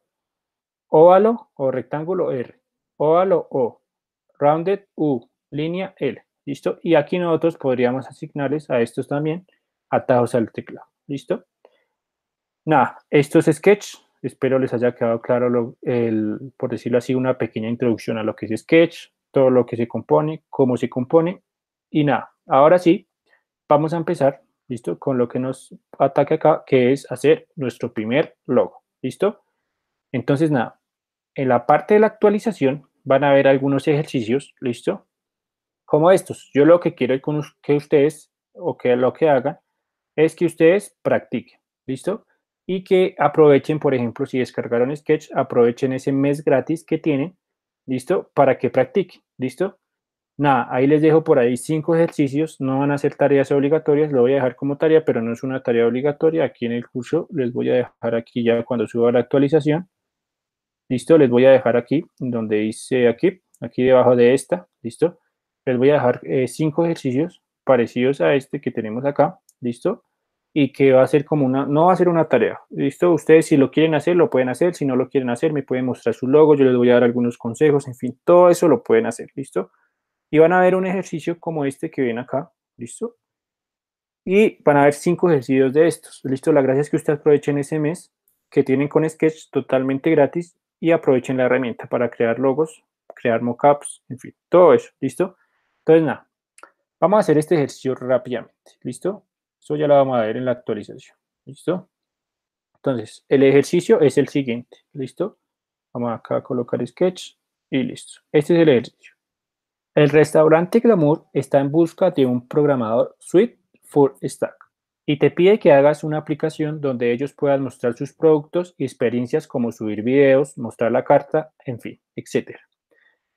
A: Óvalo o rectángulo, R, Óvalo, O, Rounded, U, Línea, L, ¿Listo? Y aquí nosotros podríamos asignarles a estos también atajos al teclado. ¿Listo? Nada, esto es Sketch. Espero les haya quedado claro, el, por decirlo así, una pequeña introducción a lo que es Sketch, todo lo que se compone, cómo se compone y nada. Ahora sí, vamos a empezar, ¿listo? Con lo que nos ataca acá, que es hacer nuestro primer logo, ¿listo? Entonces, nada, en la parte de la actualización van a haber algunos ejercicios, ¿listo? como estos. Yo lo que quiero que ustedes, o que lo que hagan, es que ustedes practiquen, ¿listo? Y que aprovechen, por ejemplo, si descargaron Sketch, aprovechen ese mes gratis que tienen, ¿listo? Para que practiquen, ¿listo? Nada, ahí les dejo por ahí cinco ejercicios, no van a ser tareas obligatorias, lo voy a dejar como tarea, pero no es una tarea obligatoria. Aquí en el curso les voy a dejar aquí ya cuando suba la actualización. Listo, les voy a dejar aquí, donde dice aquí, aquí debajo de esta, listo les voy a dejar eh, cinco ejercicios parecidos a este que tenemos acá, ¿listo? Y que va a ser como una, no va a ser una tarea, ¿listo? Ustedes si lo quieren hacer, lo pueden hacer, si no lo quieren hacer, me pueden mostrar su logo, yo les voy a dar algunos consejos, en fin, todo eso lo pueden hacer, ¿listo? Y van a ver un ejercicio como este que ven acá, ¿listo? Y van a ver cinco ejercicios de estos, ¿listo? La gracia es que ustedes aprovechen ese mes que tienen con Sketch totalmente gratis y aprovechen la herramienta para crear logos, crear mockups, en fin, todo eso, ¿listo? Entonces, nada, vamos a hacer este ejercicio rápidamente, ¿listo? Eso ya lo vamos a ver en la actualización, ¿listo? Entonces, el ejercicio es el siguiente, ¿listo? Vamos acá a colocar sketch y listo. Este es el ejercicio. El restaurante Glamour está en busca de un programador Suite for Stack y te pide que hagas una aplicación donde ellos puedan mostrar sus productos y experiencias como subir videos, mostrar la carta, en fin, etc.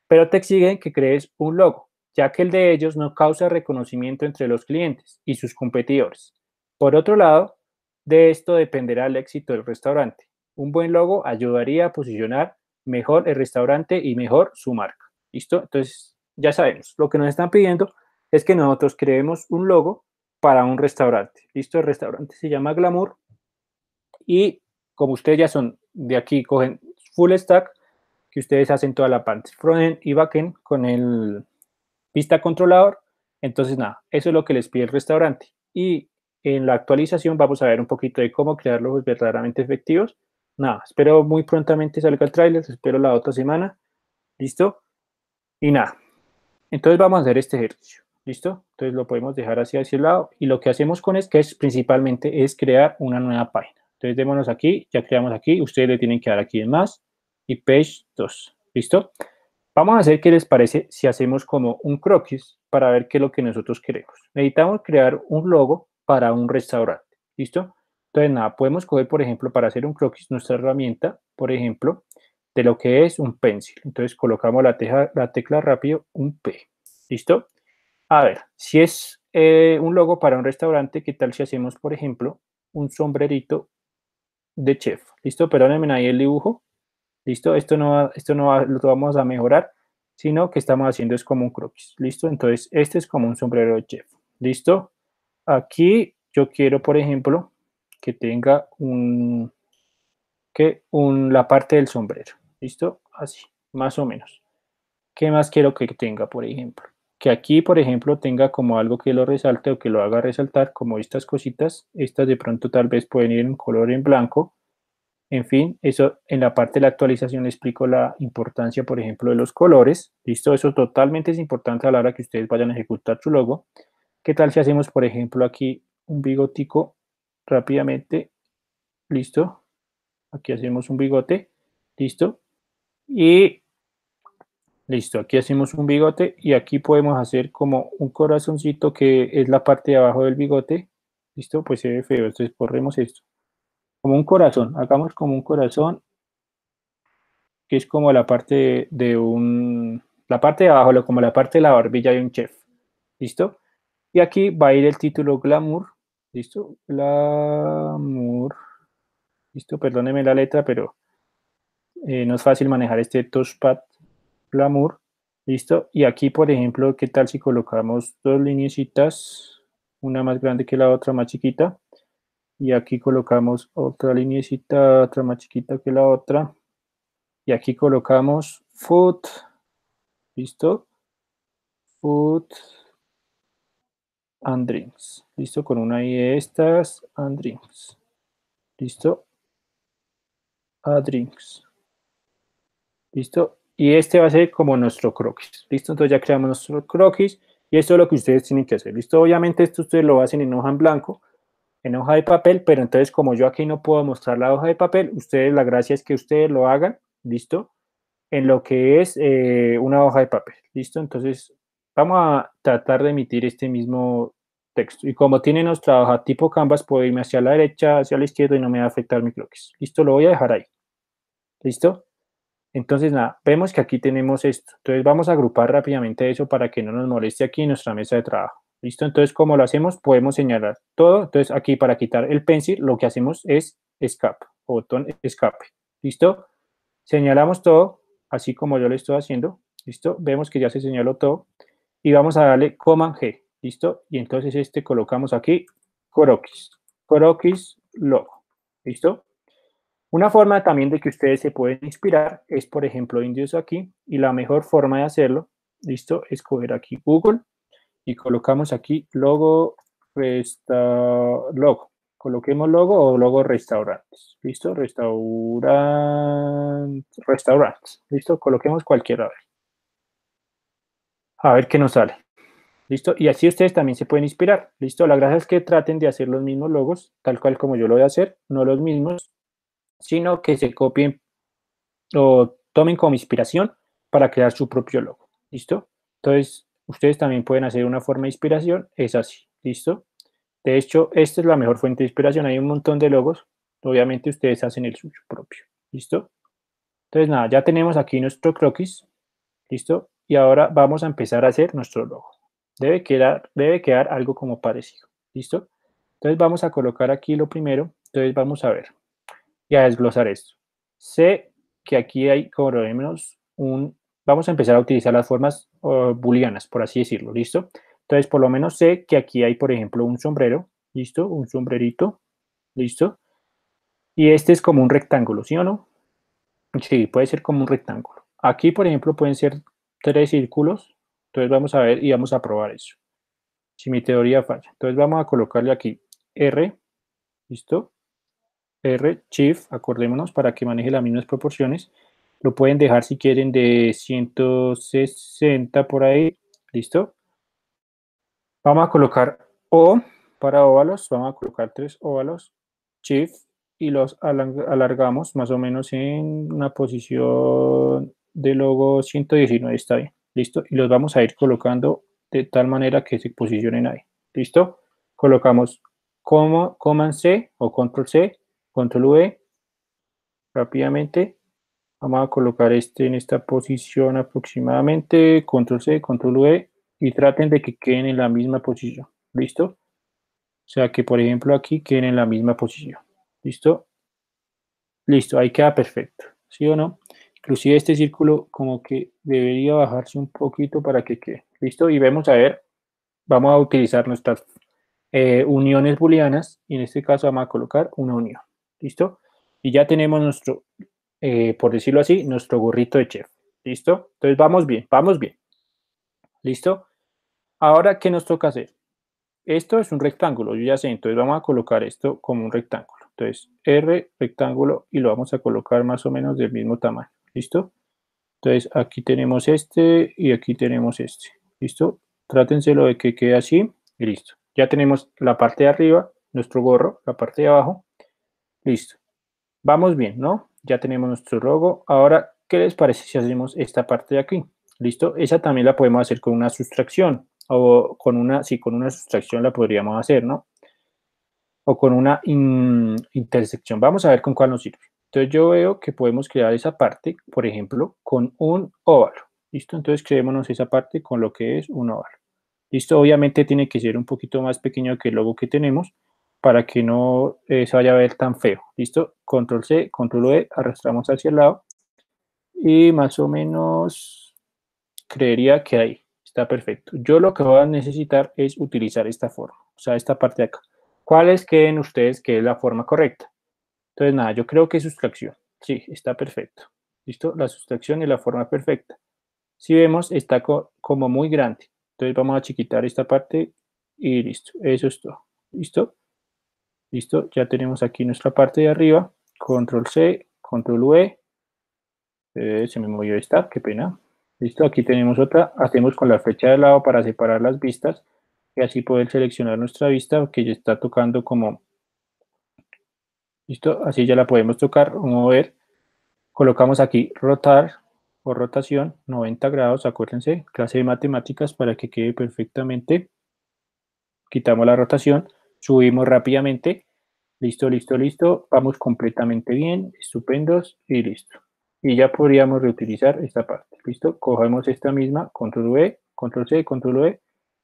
A: Pero te exigen que crees un logo ya que el de ellos no causa reconocimiento entre los clientes y sus competidores. Por otro lado, de esto dependerá el éxito del restaurante. Un buen logo ayudaría a posicionar mejor el restaurante y mejor su marca. ¿Listo? Entonces, ya sabemos, lo que nos están pidiendo es que nosotros creemos un logo para un restaurante. ¿Listo? El restaurante se llama Glamour y como ustedes ya son de aquí, cogen full stack, que ustedes hacen toda la parte frontend y end con el vista controlador. Entonces, nada, eso es lo que les pide el restaurante. Y en la actualización vamos a ver un poquito de cómo crear los verdaderamente efectivos. Nada, espero muy prontamente salga el trailer espero la otra semana. ¿Listo? Y nada. Entonces vamos a hacer este ejercicio. ¿Listo? Entonces lo podemos dejar hacia ese lado. Y lo que hacemos con es que es principalmente es crear una nueva página. Entonces démonos aquí, ya creamos aquí. Ustedes le tienen que dar aquí en más y page 2. ¿Listo? Vamos a hacer qué les parece si hacemos como un croquis para ver qué es lo que nosotros queremos. Necesitamos crear un logo para un restaurante, ¿listo? Entonces, nada, podemos coger, por ejemplo, para hacer un croquis, nuestra herramienta, por ejemplo, de lo que es un pencil. Entonces, colocamos la, tecla rápido, un P, ¿listo? A ver, si es eh, un logo para un restaurante, ¿qué tal si hacemos, por ejemplo, un sombrerito de chef? ¿Listo? Perdónenme ahí el dibujo. ¿Listo? Esto no, esto no lo vamos a mejorar, sino que estamos haciendo es como un croquis. ¿Listo? Entonces, este es como un sombrero de chef. ¿Listo? Aquí yo quiero, por ejemplo, que tenga un, que un, la parte del sombrero. ¿Listo? Así, más o menos. ¿Qué más quiero que tenga, por ejemplo? Que aquí, por ejemplo, tenga como algo que lo resalte o que lo haga resaltar, como estas cositas. Estas de pronto tal vez pueden ir en color en blanco en fin, eso en la parte de la actualización le explico la importancia, por ejemplo, de los colores. Listo, eso totalmente es importante a la hora que ustedes vayan a ejecutar su logo. ¿Qué tal si hacemos, por ejemplo, aquí un bigotico rápidamente? Listo. Aquí hacemos un bigote. Listo. Y listo, aquí hacemos un bigote y aquí podemos hacer como un corazoncito que es la parte de abajo del bigote. Listo, pues se ve feo. Entonces corremos esto un corazón, hagamos como un corazón, que es como la parte de un, la parte de abajo, como la parte de la barbilla de un chef, ¿listo? Y aquí va a ir el título Glamour, ¿listo? Glamour, ¿listo? Perdóneme la letra, pero eh, no es fácil manejar este touchpad Glamour, ¿listo? Y aquí, por ejemplo, ¿qué tal si colocamos dos lineecitas, una más grande que la otra, más chiquita? y aquí colocamos otra linecita, otra más chiquita que la otra y aquí colocamos foot, ¿listo? Food and drinks, ¿listo? Con una y de estas, and drinks, ¿listo? A drinks, ¿listo? Y este va a ser como nuestro croquis, ¿listo? Entonces ya creamos nuestro croquis y esto es lo que ustedes tienen que hacer, ¿listo? Obviamente esto ustedes lo hacen en hoja en blanco, en hoja de papel, pero entonces como yo aquí no puedo mostrar la hoja de papel, ustedes, la gracia es que ustedes lo hagan, ¿listo? En lo que es eh, una hoja de papel, ¿listo? Entonces vamos a tratar de emitir este mismo texto. Y como tiene nuestra hoja tipo Canvas, puedo irme hacia la derecha, hacia la izquierda y no me va a afectar mi cloques ¿Listo? Lo voy a dejar ahí. ¿Listo? Entonces, nada, vemos que aquí tenemos esto. Entonces, vamos a agrupar rápidamente eso para que no nos moleste aquí en nuestra mesa de trabajo. ¿Listo? Entonces, ¿cómo lo hacemos? Podemos señalar todo. Entonces, aquí para quitar el pencil, lo que hacemos es escape, botón escape. ¿Listo? Señalamos todo, así como yo lo estoy haciendo. ¿Listo? Vemos que ya se señaló todo. Y vamos a darle Command G. ¿Listo? Y entonces este colocamos aquí croquis. Croquis logo. ¿Listo? Una forma también de que ustedes se pueden inspirar es, por ejemplo, indios aquí. Y la mejor forma de hacerlo, ¿listo? Es coger aquí Google y colocamos aquí logo, resta, logo. Coloquemos logo o logo restaurantes. ¿Listo? Restaurant, restaurantes. ¿Listo? Coloquemos cualquiera. A a ver qué nos sale. ¿Listo? Y así ustedes también se pueden inspirar. ¿Listo? La gracia es que traten de hacer los mismos logos, tal cual como yo lo voy a hacer, no los mismos, sino que se copien o tomen como inspiración para crear su propio logo. ¿Listo? Entonces, Ustedes también pueden hacer una forma de inspiración, es así, ¿listo? De hecho, esta es la mejor fuente de inspiración, hay un montón de logos, obviamente ustedes hacen el suyo propio, ¿listo? Entonces, nada, ya tenemos aquí nuestro croquis, ¿listo? Y ahora vamos a empezar a hacer nuestro logo. Debe quedar, debe quedar algo como parecido, ¿listo? Entonces vamos a colocar aquí lo primero, entonces vamos a ver y a desglosar esto. Sé que aquí hay, como vemos, un vamos a empezar a utilizar las formas booleanas, por así decirlo, ¿listo? Entonces, por lo menos sé que aquí hay, por ejemplo, un sombrero, ¿listo? Un sombrerito, ¿listo? Y este es como un rectángulo, ¿sí o no? Sí, puede ser como un rectángulo. Aquí, por ejemplo, pueden ser tres círculos. Entonces, vamos a ver y vamos a probar eso. Si mi teoría falla. Entonces, vamos a colocarle aquí R, ¿listo? R, Shift, acordémonos, para que maneje las mismas proporciones. Lo pueden dejar si quieren de 160 por ahí. ¿Listo? Vamos a colocar O para óvalos. Vamos a colocar tres óvalos. Shift y los alargamos más o menos en una posición de logo 119. Está bien. ¿Listo? Y los vamos a ir colocando de tal manera que se posicionen ahí. ¿Listo? Colocamos como, Command C o Control C, Control V rápidamente Vamos a colocar este en esta posición aproximadamente, control C, control V, y traten de que queden en la misma posición, ¿listo? O sea que, por ejemplo, aquí queden en la misma posición, ¿listo? Listo, ahí queda perfecto, ¿sí o no? Inclusive este círculo como que debería bajarse un poquito para que quede, ¿listo? Y vemos, a ver, vamos a utilizar nuestras eh, uniones booleanas y en este caso vamos a colocar una unión. ¿Listo? Y ya tenemos nuestro eh, por decirlo así, nuestro gorrito de chef. ¿Listo? Entonces vamos bien, vamos bien. ¿Listo? Ahora, ¿qué nos toca hacer? Esto es un rectángulo, yo ya sé, entonces vamos a colocar esto como un rectángulo. Entonces, R rectángulo y lo vamos a colocar más o menos del mismo tamaño. ¿Listo? Entonces, aquí tenemos este y aquí tenemos este. ¿Listo? Trátenselo de que quede así y listo. Ya tenemos la parte de arriba, nuestro gorro, la parte de abajo. Listo. Vamos bien, ¿no? ya tenemos nuestro logo. Ahora, ¿qué les parece si hacemos esta parte de aquí? ¿Listo? Esa también la podemos hacer con una sustracción o con una, sí, con una sustracción la podríamos hacer, ¿no? O con una intersección. Vamos a ver con cuál nos sirve. Entonces yo veo que podemos crear esa parte, por ejemplo, con un óvalo. ¿Listo? Entonces creémonos esa parte con lo que es un óvalo. ¿Listo? Obviamente tiene que ser un poquito más pequeño que el logo que tenemos, para que no eh, se vaya a ver tan feo. ¿Listo? Control C, control V, arrastramos hacia el lado. Y más o menos creería que ahí está perfecto. Yo lo que voy a necesitar es utilizar esta forma, o sea, esta parte de acá. ¿Cuáles creen ustedes que es la forma correcta? Entonces, nada, yo creo que es sustracción. Sí, está perfecto. ¿Listo? La sustracción es la forma perfecta. Si vemos, está como muy grande. Entonces, vamos a chiquitar esta parte y listo. Eso es todo. ¿Listo? Listo, ya tenemos aquí nuestra parte de arriba, control C, control V, eh, se me movió esta, qué pena. Listo, aquí tenemos otra, hacemos con la flecha de lado para separar las vistas y así poder seleccionar nuestra vista que ya está tocando como... Listo, así ya la podemos tocar o mover. Colocamos aquí rotar o rotación 90 grados, acuérdense, clase de matemáticas para que quede perfectamente. Quitamos la rotación subimos rápidamente. Listo, listo, listo. Vamos completamente bien, estupendos y listo. Y ya podríamos reutilizar esta parte. Listo, cogemos esta misma, control V, control C, control V.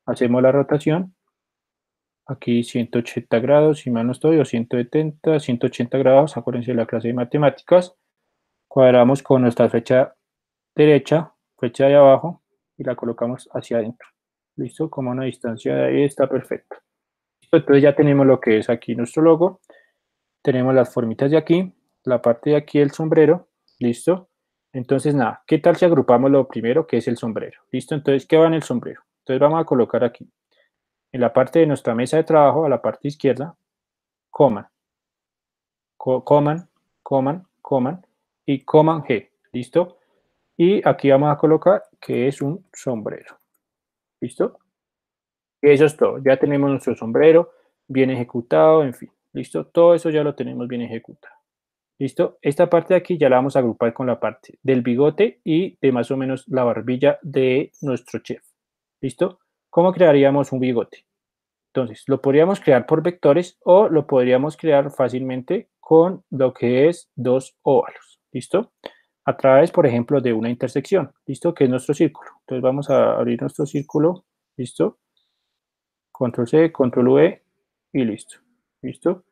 A: Hacemos la rotación. Aquí 180 grados, si menos no 170, 180 grados, acuérdense de la clase de matemáticas. Cuadramos con nuestra fecha derecha, fecha de abajo, y la colocamos hacia adentro. Listo, como una distancia de ahí está perfecto. Entonces ya tenemos lo que es aquí nuestro logo. Tenemos las formitas de aquí, la parte de aquí el sombrero, listo. Entonces nada, ¿qué tal si agrupamos lo primero que es el sombrero? Listo, entonces ¿qué va en el sombrero? Entonces vamos a colocar aquí, en la parte de nuestra mesa de trabajo, a la parte izquierda, coma, coman, coman, coman y coman G, listo. Y aquí vamos a colocar que es un sombrero, listo. Y eso es todo. Ya tenemos nuestro sombrero bien ejecutado, en fin. ¿Listo? Todo eso ya lo tenemos bien ejecutado. ¿Listo? Esta parte de aquí ya la vamos a agrupar con la parte del bigote y de más o menos la barbilla de nuestro chef. ¿Listo? ¿Cómo crearíamos un bigote? Entonces, lo podríamos crear por vectores o lo podríamos crear fácilmente con lo que es dos óvalos. ¿Listo? A través, por ejemplo, de una intersección. ¿Listo? Que es nuestro círculo. Entonces, vamos a abrir nuestro círculo. ¿Listo? control C, control V y listo. ¿Listo?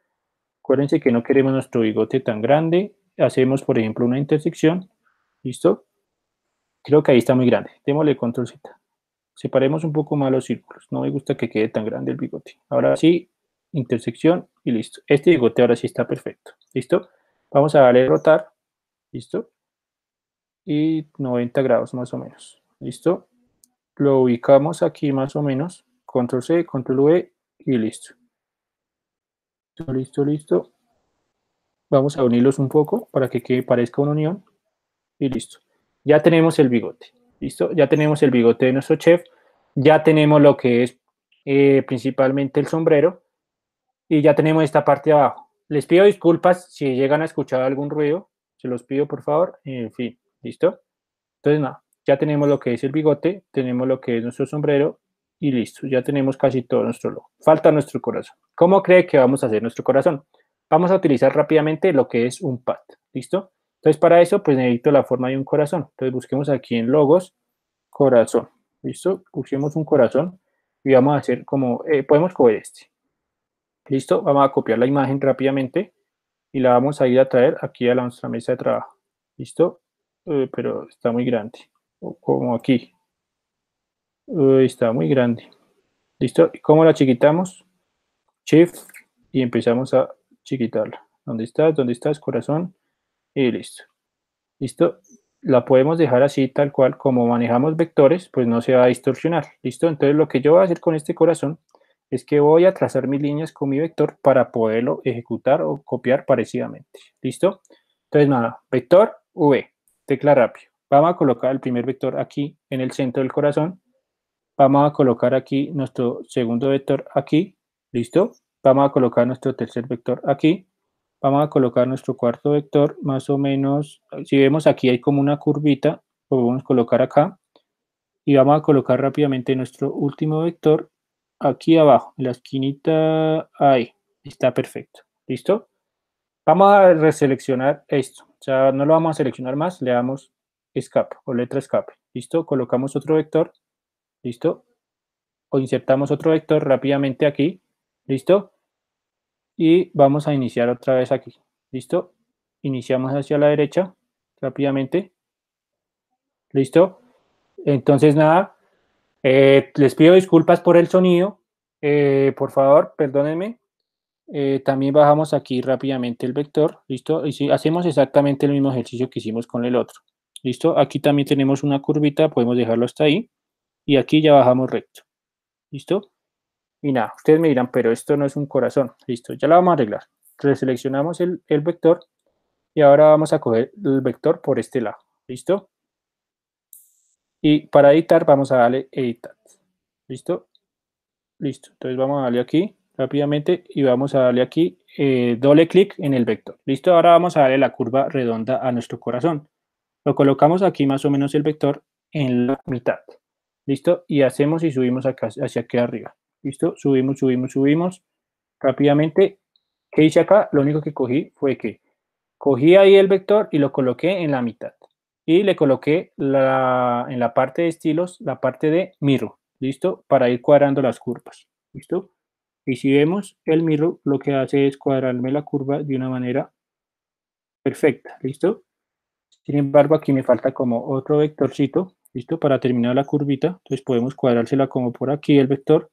A: Acuérdense que no queremos nuestro bigote tan grande. Hacemos, por ejemplo, una intersección. ¿Listo? Creo que ahí está muy grande. Démosle control Z. Separemos un poco más los círculos. No me gusta que quede tan grande el bigote. Ahora sí, intersección y listo. Este bigote ahora sí está perfecto. ¿Listo? Vamos a darle rotar. ¿Listo? Y 90 grados más o menos. ¿Listo? Lo ubicamos aquí más o menos control C, control V y listo. Listo, listo. Vamos a unirlos un poco para que, parezca una unión y listo. Ya tenemos el bigote, listo. Ya tenemos el bigote de nuestro chef, ya tenemos lo que es eh, principalmente el sombrero y ya tenemos esta parte de abajo. Les pido disculpas si llegan a escuchar algún ruido, se los pido por favor. En fin, listo. Entonces, nada, ya tenemos lo que es el bigote, tenemos lo que es nuestro sombrero y listo, ya tenemos casi todo nuestro logo. Falta nuestro corazón. ¿Cómo cree que vamos a hacer nuestro corazón? Vamos a utilizar rápidamente lo que es un pad, ¿listo? Entonces, para eso, pues necesito la forma de un corazón. Entonces, busquemos aquí en logos, corazón, ¿listo? Busquemos un corazón y vamos a hacer como, eh, podemos coger este. ¿Listo? Vamos a copiar la imagen rápidamente y la vamos a ir a traer aquí a nuestra mesa de trabajo. ¿Listo? Eh, pero está muy grande, como aquí, está muy grande. ¿Listo? ¿Cómo la chiquitamos? Shift y empezamos a chiquitarla. ¿Dónde estás? ¿Dónde estás? Corazón. Y listo. ¿Listo? La podemos dejar así, tal cual, como manejamos vectores, pues no se va a distorsionar. ¿Listo? Entonces lo que yo voy a hacer con este corazón es que voy a trazar mis líneas con mi vector para poderlo ejecutar o copiar parecidamente. ¿Listo? Entonces nada, vector V, tecla rápido. Vamos a colocar el primer vector aquí en el centro del corazón Vamos a colocar aquí nuestro segundo vector aquí. ¿Listo? Vamos a colocar nuestro tercer vector aquí. Vamos a colocar nuestro cuarto vector más o menos. Si vemos aquí hay como una curvita, lo podemos colocar acá. Y vamos a colocar rápidamente nuestro último vector aquí abajo, en la esquinita, ahí, está perfecto, ¿listo? Vamos a reseleccionar esto, o sea, no lo vamos a seleccionar más, le damos escape o letra escape, ¿listo? Colocamos otro vector ¿Listo? O insertamos otro vector rápidamente aquí. ¿Listo? Y vamos a iniciar otra vez aquí. ¿Listo? Iniciamos hacia la derecha rápidamente. ¿Listo? Entonces, nada, eh, les pido disculpas por el sonido. Eh, por favor, perdónenme. Eh, también bajamos aquí rápidamente el vector, ¿listo? Y si hacemos exactamente el mismo ejercicio que hicimos con el otro, ¿listo? Aquí también tenemos una curvita, podemos dejarlo hasta ahí y aquí ya bajamos recto. ¿Listo? Y nada, ustedes me dirán, pero esto no es un corazón. Listo, ya la vamos a arreglar. Reseleccionamos el, vector y ahora vamos a coger el vector por este lado. ¿Listo? Y para editar vamos a darle editar. ¿Listo? Listo. Entonces vamos a darle aquí rápidamente y vamos a darle aquí eh, doble clic en el vector. Listo, ahora vamos a darle la curva redonda a nuestro corazón. Lo colocamos aquí más o menos el vector en la mitad. ¿Listo? Y hacemos y subimos hacia aquí arriba. ¿Listo? Subimos, subimos, subimos. Rápidamente, ¿qué hice acá? Lo único que cogí fue que cogí ahí el vector y lo coloqué en la mitad. Y le coloqué en la parte de estilos, la parte de mirror. ¿Listo? Para ir cuadrando las curvas. ¿Listo? Y si vemos, el mirror lo que hace es cuadrarme la curva de una manera perfecta. ¿Listo? Sin embargo, aquí me falta como otro vectorcito ¿Listo? Para terminar la curvita, entonces podemos cuadrársela como por aquí el vector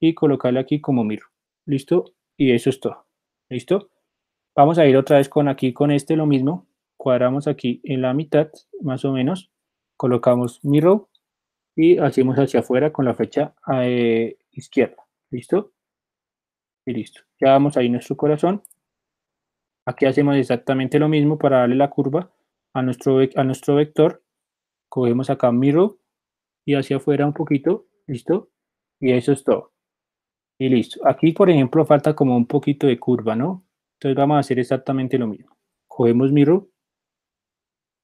A: y colocarle aquí como miro. ¿Listo? Y eso es todo. ¿Listo? Vamos a ir otra vez con aquí, con este lo mismo. Cuadramos aquí en la mitad, más o menos. Colocamos miro y hacemos hacia afuera con la flecha eh, izquierda. ¿Listo? Y listo. Ya vamos ahí nuestro corazón. Aquí hacemos exactamente lo mismo para darle la curva a nuestro, a nuestro vector cogemos acá mirror y hacia afuera un poquito, ¿listo? Y eso es todo. Y listo. Aquí, por ejemplo, falta como un poquito de curva, ¿no? Entonces vamos a hacer exactamente lo mismo. Cogemos mirror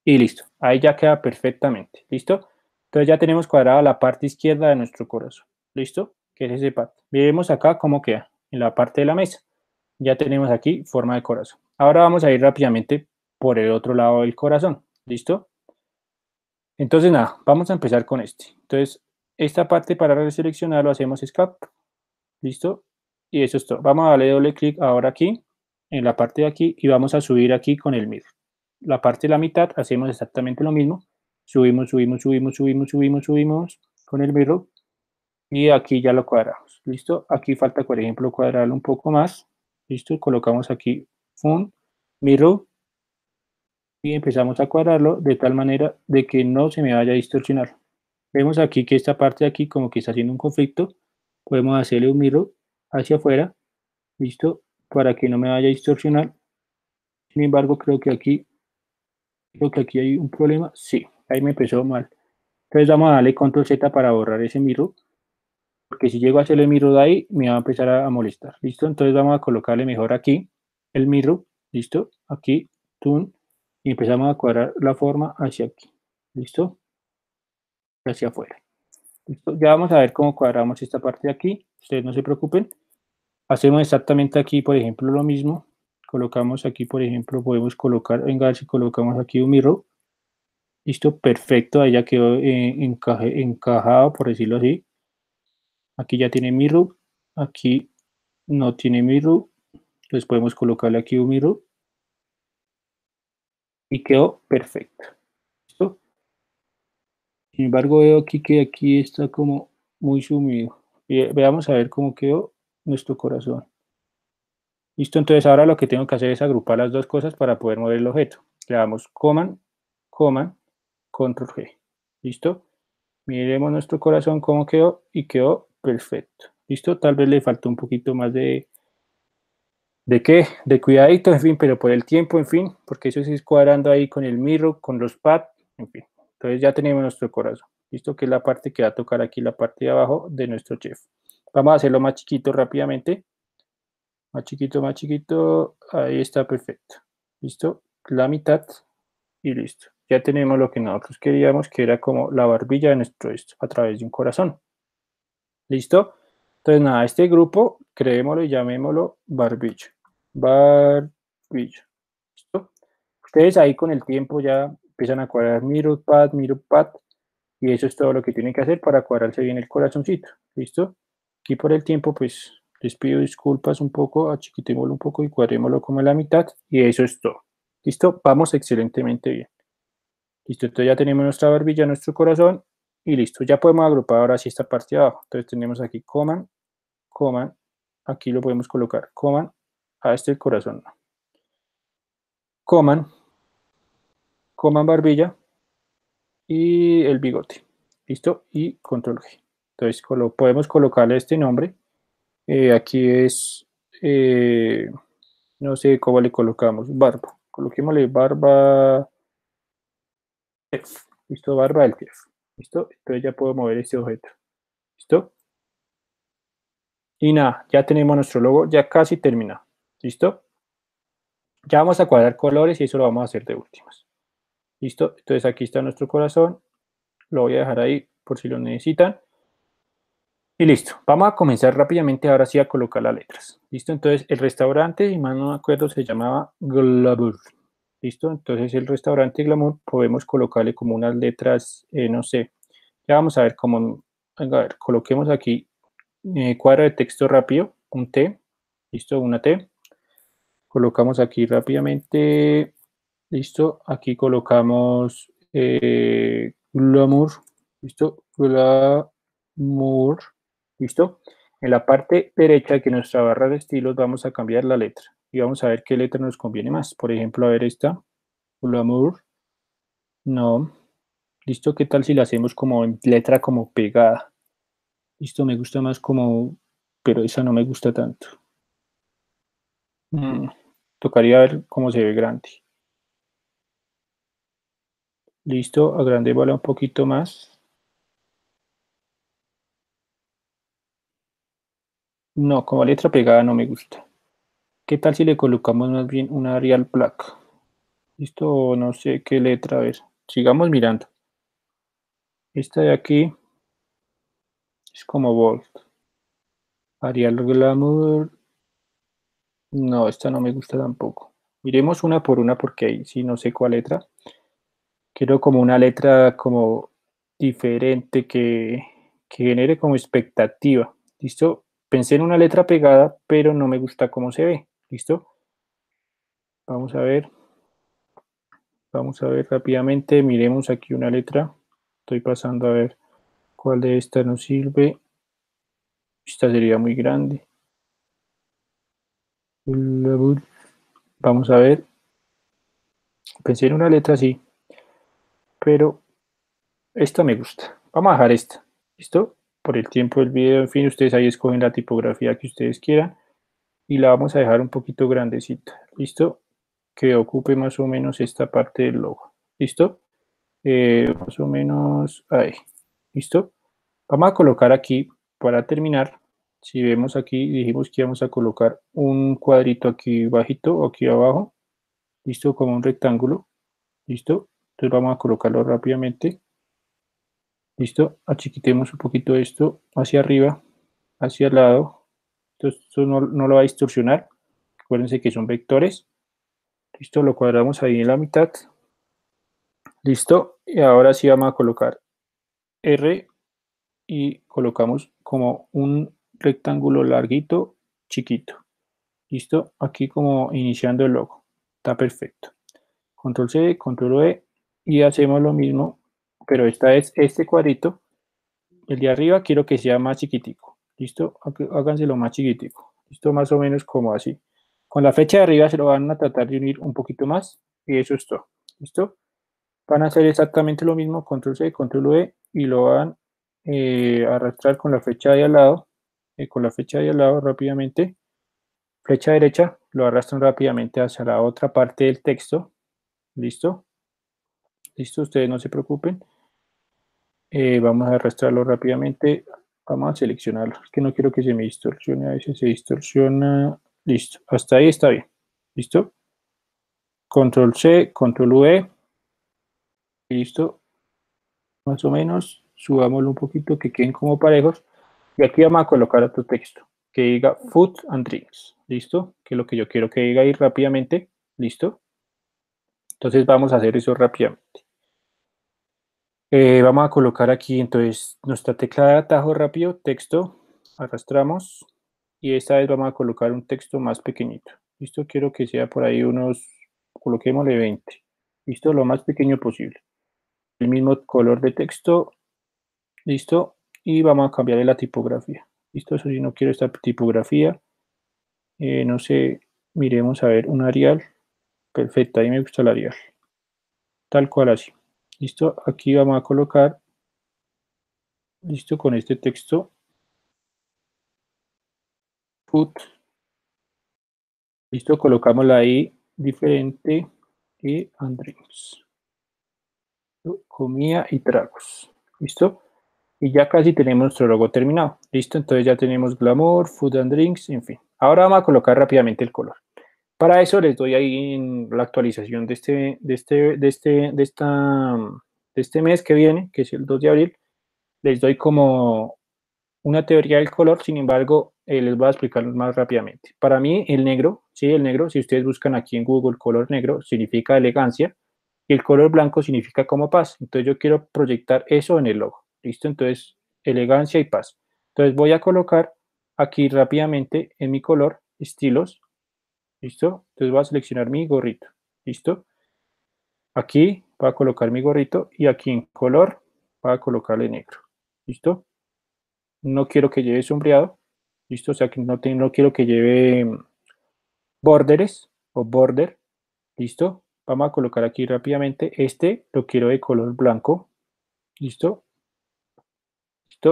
A: y listo. Ahí ya queda perfectamente, ¿listo? Entonces ya tenemos cuadrada la parte izquierda de nuestro corazón, ¿listo? Que es ese parte. Vemos acá cómo queda en la parte de la mesa. Ya tenemos aquí forma de corazón. Ahora vamos a ir rápidamente por el otro lado del corazón, ¿listo? Entonces, nada, vamos a empezar con este. Entonces, esta parte para reseleccionar lo hacemos escape. ¿Listo? Y eso es todo. Vamos a darle doble clic ahora aquí, en la parte de aquí, y vamos a subir aquí con el middle. La parte de la mitad hacemos exactamente lo mismo. Subimos, subimos, subimos, subimos, subimos, subimos con el mirror. Y aquí ya lo cuadramos. ¿Listo? Aquí falta, por ejemplo, cuadrarlo un poco más. ¿Listo? Colocamos aquí un mirror y empezamos a cuadrarlo de tal manera de que no se me vaya a distorsionar. Vemos aquí que esta parte de aquí como que está haciendo un conflicto. Podemos hacerle un mirror hacia afuera, listo, para que no me vaya a distorsionar. Sin embargo, creo que aquí creo que aquí hay un problema. Sí, ahí me empezó mal. Entonces vamos a darle control Z para borrar ese mirror. Porque si llego a hacerle mirro de ahí, me va a empezar a, molestar. ¿Listo? Entonces vamos a colocarle mejor aquí el mirror. ¿Listo? Aquí, tune y empezamos a cuadrar la forma hacia aquí. ¿Listo? Hacia afuera. ¿Listo? Ya vamos a ver cómo cuadramos esta parte de aquí. Ustedes no se preocupen. Hacemos exactamente aquí, por ejemplo, lo mismo. Colocamos aquí, por ejemplo, podemos colocar, venga, si colocamos aquí un mirror. Listo, perfecto. Ahí ya quedó eh, encajado, por decirlo así. Aquí ya tiene mirror. Aquí no tiene mirror. Entonces podemos colocarle aquí un mirror y quedó perfecto Sin embargo, veo aquí que aquí está como muy sumido. Y veamos a ver cómo quedó nuestro corazón. Listo, entonces ahora lo que tengo que hacer es agrupar las dos cosas para poder mover el objeto. Le damos coman, coman, control G. ¿Listo? Miremos nuestro corazón cómo quedó y quedó perfecto. ¿Listo? Tal vez le faltó un poquito más de, ¿De qué? De cuidadito, en fin, pero por el tiempo, en fin, porque eso se es cuadrando ahí con el mirror, con los pads, en fin. Entonces ya tenemos nuestro corazón. Listo, que es la parte que va a tocar aquí, la parte de abajo de nuestro chef. Vamos a hacerlo más chiquito rápidamente. Más chiquito, más chiquito. Ahí está perfecto. Listo, la mitad y listo. Ya tenemos lo que nosotros queríamos, que era como la barbilla de nuestro esto, a través de un corazón. ¿Listo? Entonces, nada, este grupo, creémoslo y llamémoslo Barbillo. Barbillo. ¿Listo? Ustedes ahí con el tiempo ya empiezan a cuadrar miro mirupat, y eso es todo lo que tienen que hacer para cuadrarse bien el corazoncito. ¿Listo? Aquí por el tiempo, pues les pido disculpas un poco, achiquitémoslo un poco y cuadrémoslo como la mitad, y eso es todo. ¿Listo? Vamos excelentemente bien. Listo, entonces ya tenemos nuestra barbilla, nuestro corazón, y listo, ya podemos agrupar ahora sí esta parte de abajo. Entonces tenemos aquí coman, coman, aquí lo podemos colocar, coman a este corazón. Coman, coman barbilla y el bigote. ¿Listo? Y control G. Entonces lo podemos colocarle este nombre. Eh, aquí es, eh, no sé cómo le colocamos, barba. Coloquémosle barba F. ¿Listo? Barba del F. ¿Listo? Entonces ya puedo mover este objeto. ¿Listo? Y nada, ya tenemos nuestro logo, ya casi terminado. ¿Listo? Ya vamos a cuadrar colores y eso lo vamos a hacer de últimas. ¿Listo? Entonces aquí está nuestro corazón. Lo voy a dejar ahí por si lo necesitan. Y listo. Vamos a comenzar rápidamente ahora sí a colocar las letras. ¿Listo? Entonces el restaurante, si más no me acuerdo, se llamaba Glamour. ¿Listo? Entonces el restaurante Glamour podemos colocarle como unas letras, eh, no sé. Ya vamos a ver cómo... A ver, coloquemos aquí eh, cuadra de texto rápido, un T, listo, una T. Colocamos aquí rápidamente, listo, aquí colocamos eh, glamour, listo, glamour, listo. En la parte derecha de nuestra barra de estilos vamos a cambiar la letra y vamos a ver qué letra nos conviene más. Por ejemplo, a ver esta, glamour, no, listo, ¿qué tal si la hacemos como en letra como pegada? esto me gusta más como, pero esa no me gusta tanto. Mm. Mm, tocaría ver cómo se ve grande. Listo, agrandémosla un poquito más. No, como letra pegada no me gusta. ¿Qué tal si le colocamos más bien una real placa? Listo, no sé qué letra es. Sigamos mirando. Esta de aquí es como Volt. Arial Glamour. No, esta no me gusta tampoco. Miremos una por una porque ahí sí no sé cuál letra. Quiero como una letra como diferente que, que genere como expectativa. ¿Listo? Pensé en una letra pegada, pero no me gusta cómo se ve. ¿Listo? Vamos a ver. Vamos a ver rápidamente. Miremos aquí una letra. Estoy pasando a ver. ¿Cuál de esta nos sirve? Esta sería muy grande. Vamos a ver. Pensé en una letra así, pero esta me gusta. Vamos a dejar esta. ¿Listo? Por el tiempo del video, en fin, ustedes ahí escogen la tipografía que ustedes quieran y la vamos a dejar un poquito grandecita. ¿Listo? Que ocupe más o menos esta parte del logo. ¿Listo? Eh, más o menos ahí. ¿Listo? Vamos a colocar aquí, para terminar, si vemos aquí, dijimos que íbamos a colocar un cuadrito aquí bajito, aquí abajo, listo, como un rectángulo, listo, entonces vamos a colocarlo rápidamente, listo, achiquitemos un poquito esto hacia arriba, hacia el lado, entonces esto no, no lo va a distorsionar, acuérdense que son vectores, listo, lo cuadramos ahí en la mitad, listo, y ahora sí vamos a colocar R y colocamos como un rectángulo larguito, chiquito. Listo, aquí como iniciando el logo. Está perfecto. Control C, control E y hacemos lo mismo, pero esta es este cuadrito. El de arriba quiero que sea más chiquitico. Listo, háganselo más chiquitico. Listo, más o menos como así. Con la fecha de arriba se lo van a tratar de unir un poquito más y eso es todo. ¿Listo? Van a hacer exactamente lo mismo, control C, control e y lo van eh, arrastrar con la flecha de al lado, eh, con la flecha de al lado rápidamente, flecha derecha, lo arrastran rápidamente hacia la otra parte del texto. ¿Listo? ¿Listo? Ustedes no se preocupen. Eh, vamos a arrastrarlo rápidamente. Vamos a seleccionarlo. Es que no quiero que se me distorsione. A veces se distorsiona. Listo. Hasta ahí está bien. ¿Listo? Control C, control V. Listo. Más o menos subámoslo un poquito, que queden como parejos. Y aquí vamos a colocar otro texto que diga food and drinks. ¿Listo? Que es lo que yo quiero que diga ahí rápidamente. ¿Listo? Entonces vamos a hacer eso rápidamente. Eh, vamos a colocar aquí entonces nuestra tecla de atajo rápido, texto, arrastramos y esta vez vamos a colocar un texto más pequeñito. Listo, quiero que sea por ahí unos, coloquémosle 20. Listo, lo más pequeño posible. El mismo color de texto, Listo. Y vamos a cambiarle la tipografía. Listo, eso si no quiero esta tipografía. Eh, no sé, miremos a ver un Arial. Perfecto, ahí me gusta el Arial. Tal cual así. Listo, aquí vamos a colocar. Listo, con este texto. Put. Listo, colocamos la I diferente y Andrés. Comía y tragos. ¿Listo? y ya casi tenemos nuestro logo terminado. Listo, entonces ya tenemos glamour, food and drinks, en fin. Ahora vamos a colocar rápidamente el color. Para eso les doy ahí en la actualización de este, de este, de este, de esta, de este mes que viene, que es el 2 de abril. Les doy como una teoría del color, sin embargo, eh, les voy a explicar más rápidamente. Para mí, el negro, sí, el negro, si ustedes buscan aquí en Google color negro, significa elegancia, y el color blanco significa como paz. Entonces yo quiero proyectar eso en el logo. ¿Listo? Entonces, elegancia y paz. Entonces voy a colocar aquí rápidamente en mi color estilos. ¿Listo? Entonces voy a seleccionar mi gorrito. ¿Listo? Aquí voy a colocar mi gorrito y aquí en color voy a colocarle negro. ¿Listo? No quiero que lleve sombreado. ¿Listo? O sea que no, no quiero que lleve mm, borderes o border. ¿Listo? Vamos a colocar aquí rápidamente. Este lo quiero de color blanco. ¿Listo?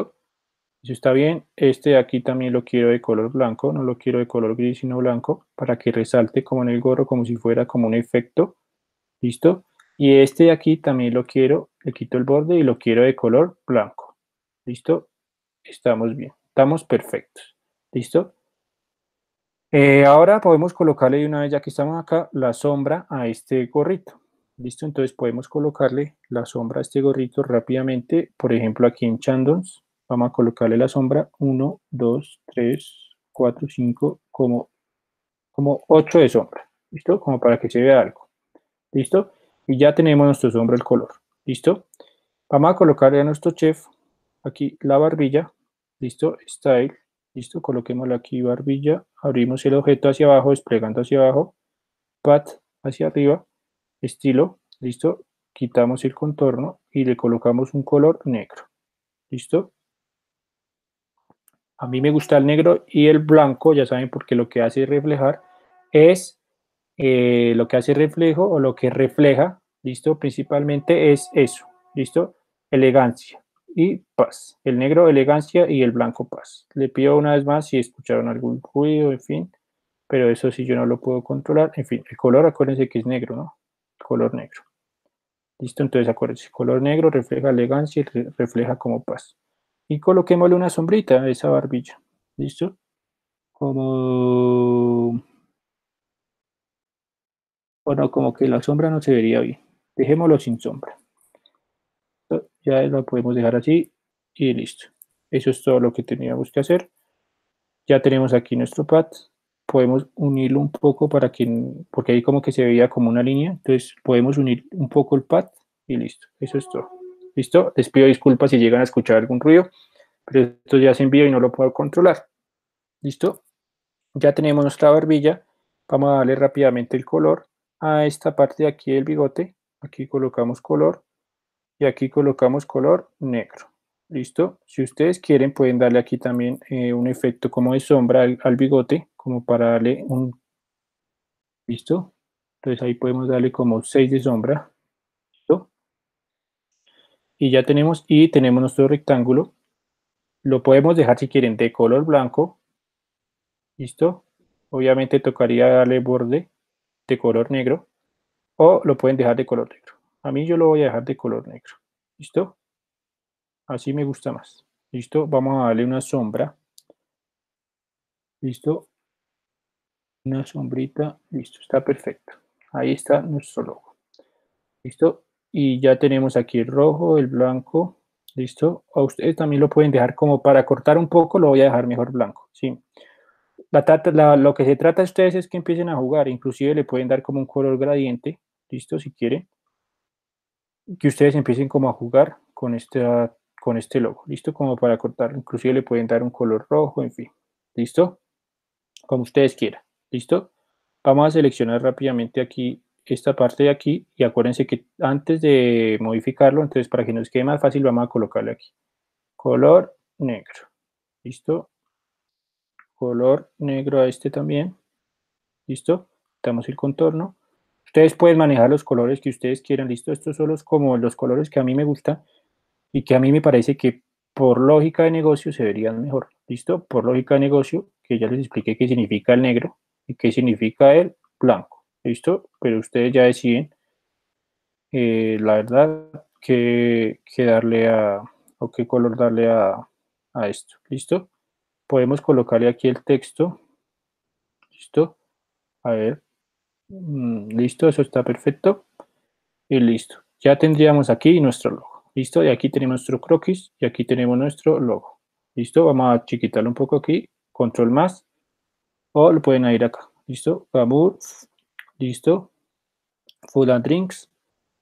A: eso está bien este de aquí también lo quiero de color blanco no lo quiero de color gris sino blanco para que resalte como en el gorro como si fuera como un efecto listo y este de aquí también lo quiero le quito el borde y lo quiero de color blanco listo estamos bien estamos perfectos listo eh, ahora podemos colocarle de una vez, ya que estamos acá, la sombra a este gorrito. Listo, entonces podemos colocarle la sombra a este gorrito rápidamente. Por ejemplo, aquí en Chandons, vamos a colocarle la sombra 1, 2, 3, 4, 5, como, como 8 de sombra. ¿Listo? Como para que se vea algo. ¿Listo? Y ya tenemos nuestro sombra el color. ¿Listo? Vamos a colocarle a nuestro chef aquí la barbilla. ¿Listo? Style. ¿Listo? la aquí barbilla. Abrimos el objeto hacia abajo, desplegando hacia abajo. Pat hacia arriba estilo, listo, quitamos el contorno y le colocamos un color negro, listo. A mí me gusta el negro y el blanco, ya saben, porque lo que hace reflejar es eh, lo que hace reflejo o lo que refleja, listo, principalmente es eso, listo, elegancia y paz. El negro, elegancia y el blanco, paz. Le pido una vez más si escucharon algún ruido, en fin, pero eso sí yo no lo puedo controlar. En fin, el color, acuérdense que es negro, ¿no? color negro. ¿Listo? Entonces acuérdense, color negro refleja elegancia y refleja como paz. Y coloquémosle una sombrita a esa barbilla. ¿Listo? Como... Bueno, como que la sombra no se vería bien. Dejémoslo sin sombra. Ya lo podemos dejar así y listo. Eso es todo lo que teníamos que hacer. Ya tenemos aquí nuestro pad podemos unirlo un poco para que, porque ahí como que se veía como una línea, entonces podemos unir un poco el pad y listo, eso es todo. ¿Listo? Les pido disculpas si llegan a escuchar algún ruido, pero esto ya se envía y no lo puedo controlar. ¿Listo? Ya tenemos nuestra barbilla, vamos a darle rápidamente el color a esta parte de aquí del bigote, aquí colocamos color y aquí colocamos color negro. ¿Listo? Si ustedes quieren pueden darle aquí también eh, un efecto como de sombra al bigote, como para darle un... ¿Listo? Entonces ahí podemos darle como 6 de sombra. ¿Listo? Y ya tenemos, y tenemos nuestro rectángulo. Lo podemos dejar si quieren de color blanco. ¿Listo? Obviamente tocaría darle borde de color negro. O lo pueden dejar de color negro. A mí yo lo voy a dejar de color negro. ¿Listo? Así me gusta más. ¿Listo? Vamos a darle una sombra. ¿Listo? una sombrita, listo, está perfecto. Ahí está nuestro logo. Listo, y ya tenemos aquí el rojo, el blanco, listo. A ustedes también lo pueden dejar como para cortar un poco, lo voy a dejar mejor blanco, sí. La, lo que se trata a ustedes es que empiecen a jugar, inclusive le pueden dar como un color gradiente, listo, si quieren. Que ustedes empiecen como a jugar con, con este logo, listo, como para cortar, inclusive le pueden dar un color rojo, en fin, listo, como ustedes quieran. ¿Listo? Vamos a seleccionar rápidamente aquí esta parte de aquí y acuérdense que antes de modificarlo, entonces para que nos quede más fácil vamos a colocarle aquí. Color negro. ¿Listo? Color negro a este también. ¿Listo? Damos el contorno. Ustedes pueden manejar los colores que ustedes quieran. ¿Listo? Estos son los, como los colores que a mí me gustan y que a mí me parece que por lógica de negocio se verían mejor. ¿Listo? Por lógica de negocio, que ya les expliqué qué significa el negro. ¿Y qué significa el blanco? ¿Listo? Pero ustedes ya deciden, eh, la verdad, que darle a, o qué color darle a, a esto. ¿Listo? Podemos colocarle aquí el texto. ¿Listo? A ver. Mm, listo, eso está perfecto. Y listo. Ya tendríamos aquí nuestro logo. Listo, y aquí tenemos nuestro croquis y aquí tenemos nuestro logo. Listo, vamos a chiquitarlo un poco aquí. Control más o lo pueden ir acá. ¿Listo? Glamour. listo. Food and Drinks,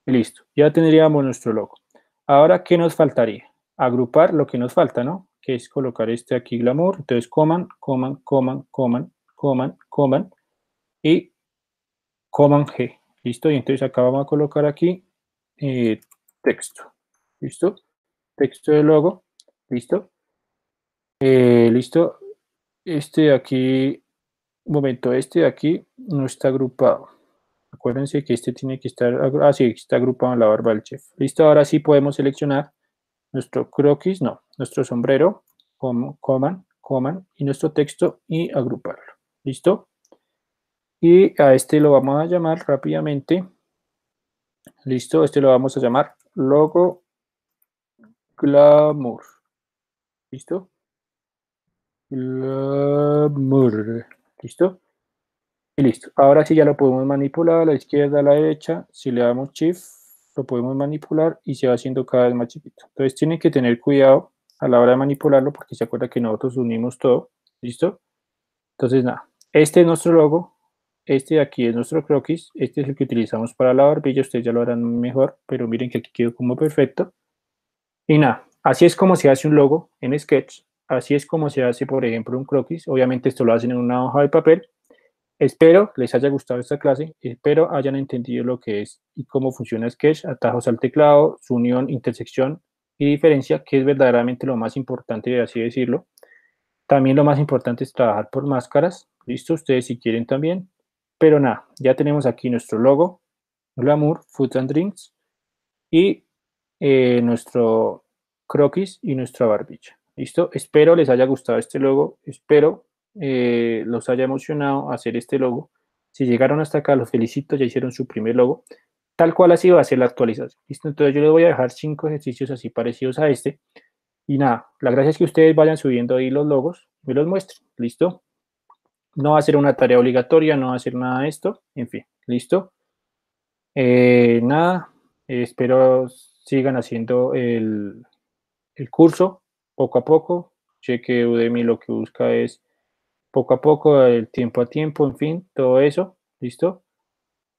A: listo. Ya tendríamos nuestro logo. Ahora, ¿qué nos faltaría? Agrupar lo que nos falta, ¿no? Que es colocar este aquí glamour. Entonces, coman, coman, coman, coman, coman, coman y coman G. ¿Listo? Y entonces acá vamos a colocar aquí eh, texto. ¿Listo? Texto de logo. ¿Listo? Eh, ¿Listo? Este de aquí momento este de aquí no está agrupado. Acuérdense que este tiene que estar, así ah, sí, está agrupado en la barba del chef. Listo, ahora sí podemos seleccionar nuestro croquis, no, nuestro sombrero, como coman, coman, y nuestro texto y agruparlo. ¿Listo? Y a este lo vamos a llamar rápidamente. ¿Listo? Este lo vamos a llamar logo glamour. ¿Listo? Glamour. ¿Listo? Y listo. Ahora sí ya lo podemos manipular a la izquierda, a la derecha. Si le damos Shift, lo podemos manipular y se va haciendo cada vez más chiquito. Entonces tienen que tener cuidado a la hora de manipularlo porque se acuerda que nosotros unimos todo. ¿Listo? Entonces nada, este es nuestro logo. Este de aquí es nuestro croquis. Este es el que utilizamos para la barbilla. Ustedes ya lo harán mejor, pero miren que aquí quedó como perfecto. Y nada, así es como se hace un logo en Sketch. Así es como se hace, por ejemplo, un croquis. Obviamente esto lo hacen en una hoja de papel. Espero les haya gustado esta clase, espero hayan entendido lo que es y cómo funciona Sketch, atajos al teclado, su unión, intersección y diferencia, que es verdaderamente lo más importante, de así decirlo. También lo más importante es trabajar por máscaras, listo, ustedes si quieren también. Pero nada, ya tenemos aquí nuestro logo, Glamour, Food and Drinks y eh, nuestro croquis y nuestra barbilla. Listo, espero les haya gustado este logo, espero eh, los haya emocionado hacer este logo. Si llegaron hasta acá, los felicito, ya hicieron su primer logo. Tal cual así va a ser la actualización. ¿Listo? Entonces yo les voy a dejar cinco ejercicios así parecidos a este. Y nada, la gracia es que ustedes vayan subiendo ahí los logos, me los muestren. ¿Listo? No va a ser una tarea obligatoria, no va a ser nada de esto. En fin, ¿listo? Eh, nada, espero sigan haciendo el, el curso poco a poco. cheque Udemy lo que busca es poco a poco, el tiempo a tiempo, en fin, todo eso, ¿listo?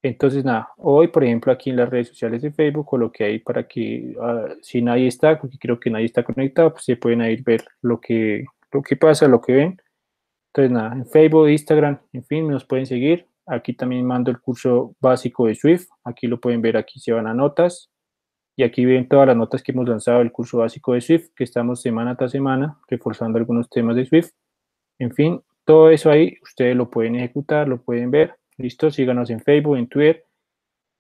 A: Entonces, nada, hoy, por ejemplo, aquí en las redes sociales de Facebook, que hay para que, ah, si nadie está, porque creo que nadie está conectado, pues se pueden ir ver lo que, lo que pasa, lo que ven. Entonces, nada, en Facebook, Instagram, en fin, nos pueden seguir. Aquí también mando el curso básico de Swift. Aquí lo pueden ver, aquí se van a notas. Y aquí ven todas las notas que hemos lanzado del curso básico de Swift, que estamos semana tras semana reforzando algunos temas de Swift. En fin, todo eso ahí ustedes lo pueden ejecutar, lo pueden ver. Listo, síganos en Facebook, en Twitter.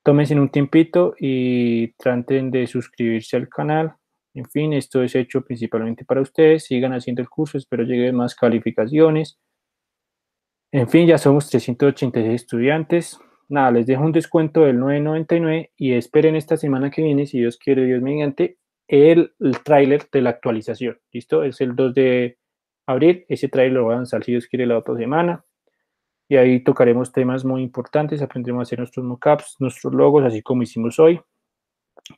A: Tómense un tiempito y traten de suscribirse al canal. En fin, esto es hecho principalmente para ustedes. Sigan haciendo el curso, espero lleguen más calificaciones. En fin, ya somos 386 estudiantes nada, les dejo un descuento del 9.99 y esperen esta semana que viene, si Dios quiere, Dios mediante, el, el tráiler de la actualización. ¿Listo? Es el 2 de abril. Ese tráiler lo van a lanzar, si Dios quiere, la otra semana. Y ahí tocaremos temas muy importantes, aprenderemos a hacer nuestros mockups, nuestros logos, así como hicimos hoy.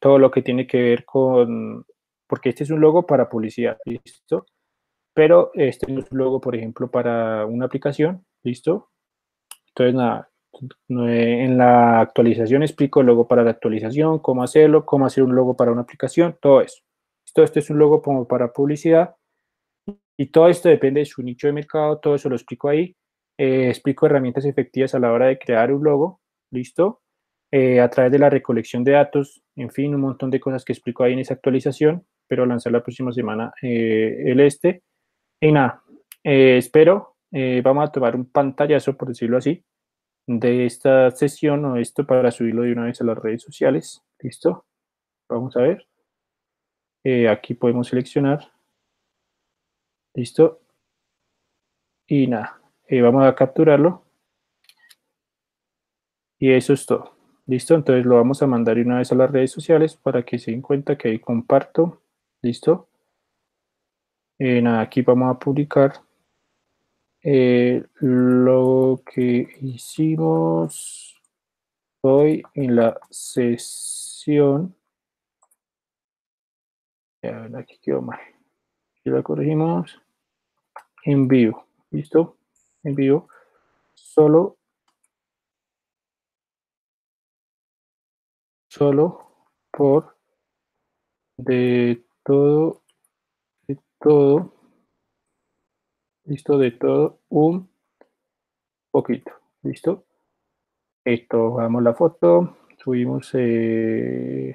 A: Todo lo que tiene que ver con, porque este es un logo para publicidad, ¿listo? Pero este es un logo, por ejemplo, para una aplicación, ¿listo? Entonces, nada, eh, en la actualización explico el logo para la actualización, cómo hacerlo, cómo hacer un logo para una aplicación, todo eso. Todo esto es un logo como para publicidad y todo esto depende de su nicho de mercado, todo eso lo explico ahí. Eh, explico herramientas efectivas a la hora de crear un logo, listo, eh, a través de la recolección de datos, en fin, un montón de cosas que explico ahí en esa actualización, pero lanzar la próxima semana el este. Y nada, espero, vamos a tomar un pantallazo, por decirlo así, de esta sesión o esto para subirlo de una vez a las redes sociales. ¿Listo? Vamos a ver. Eh, aquí podemos seleccionar. ¿Listo? Y nada, eh, vamos a capturarlo. Y eso es todo. ¿Listo? Entonces lo vamos a mandar de una vez a las redes sociales para que se den cuenta que ahí comparto. ¿Listo? Eh, nada, aquí vamos a publicar eh, lo que hicimos hoy en la sesión. Ya, aquí quedó mal. Y la corregimos. En vivo. ¿Listo? En vivo. Solo. Solo por de todo. De todo Listo, de todo un poquito. Listo. Esto, vamos la foto. Subimos eh,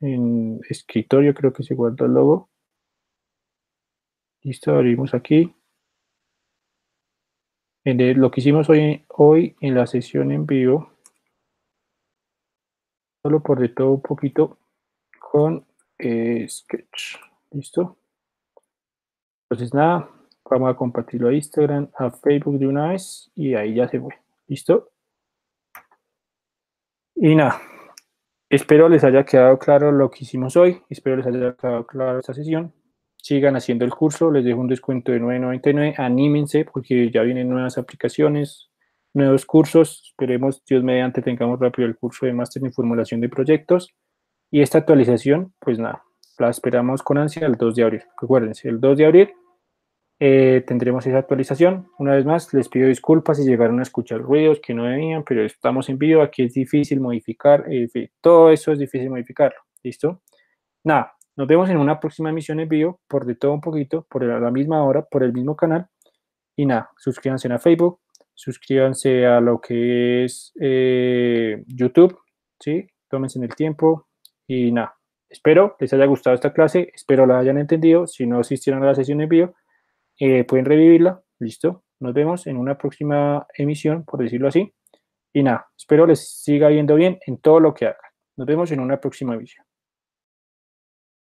A: en escritorio, creo que se guardó el logo. Listo, abrimos aquí. En lo que hicimos hoy, hoy en la sesión en vivo, solo por de todo un poquito con eh, Sketch. ¿Listo? Entonces nada, Vamos a compartirlo a Instagram, a Facebook de una vez y ahí ya se fue. ¿Listo? Y nada, espero les haya quedado claro lo que hicimos hoy, espero les haya quedado claro esta sesión. Sigan haciendo el curso, les dejo un descuento de 9.99, anímense porque ya vienen nuevas aplicaciones, nuevos cursos, esperemos Dios mediante tengamos rápido el curso de máster en formulación de proyectos y esta actualización, pues nada, la esperamos con ansia el 2 de abril. Acuérdense, el 2 de abril eh, tendremos esa actualización. Una vez más, les pido disculpas si llegaron a escuchar ruidos que no debían, pero estamos en vivo. Aquí es difícil modificar, eh, todo eso es difícil modificarlo. ¿Listo? Nada, nos vemos en una próxima emisión en vivo, por de todo un poquito, por la misma hora, por el mismo canal. Y nada, suscríbanse a Facebook, suscríbanse a lo que es eh, YouTube, ¿sí? Tómense en el tiempo y nada. Espero les haya gustado esta clase, espero la hayan entendido. Si no asistieron a la sesión en vivo, eh, pueden revivirla, listo. Nos vemos en una próxima emisión, por decirlo así. Y nada, espero les siga viendo bien en todo lo que hagan. Nos vemos en una próxima emisión.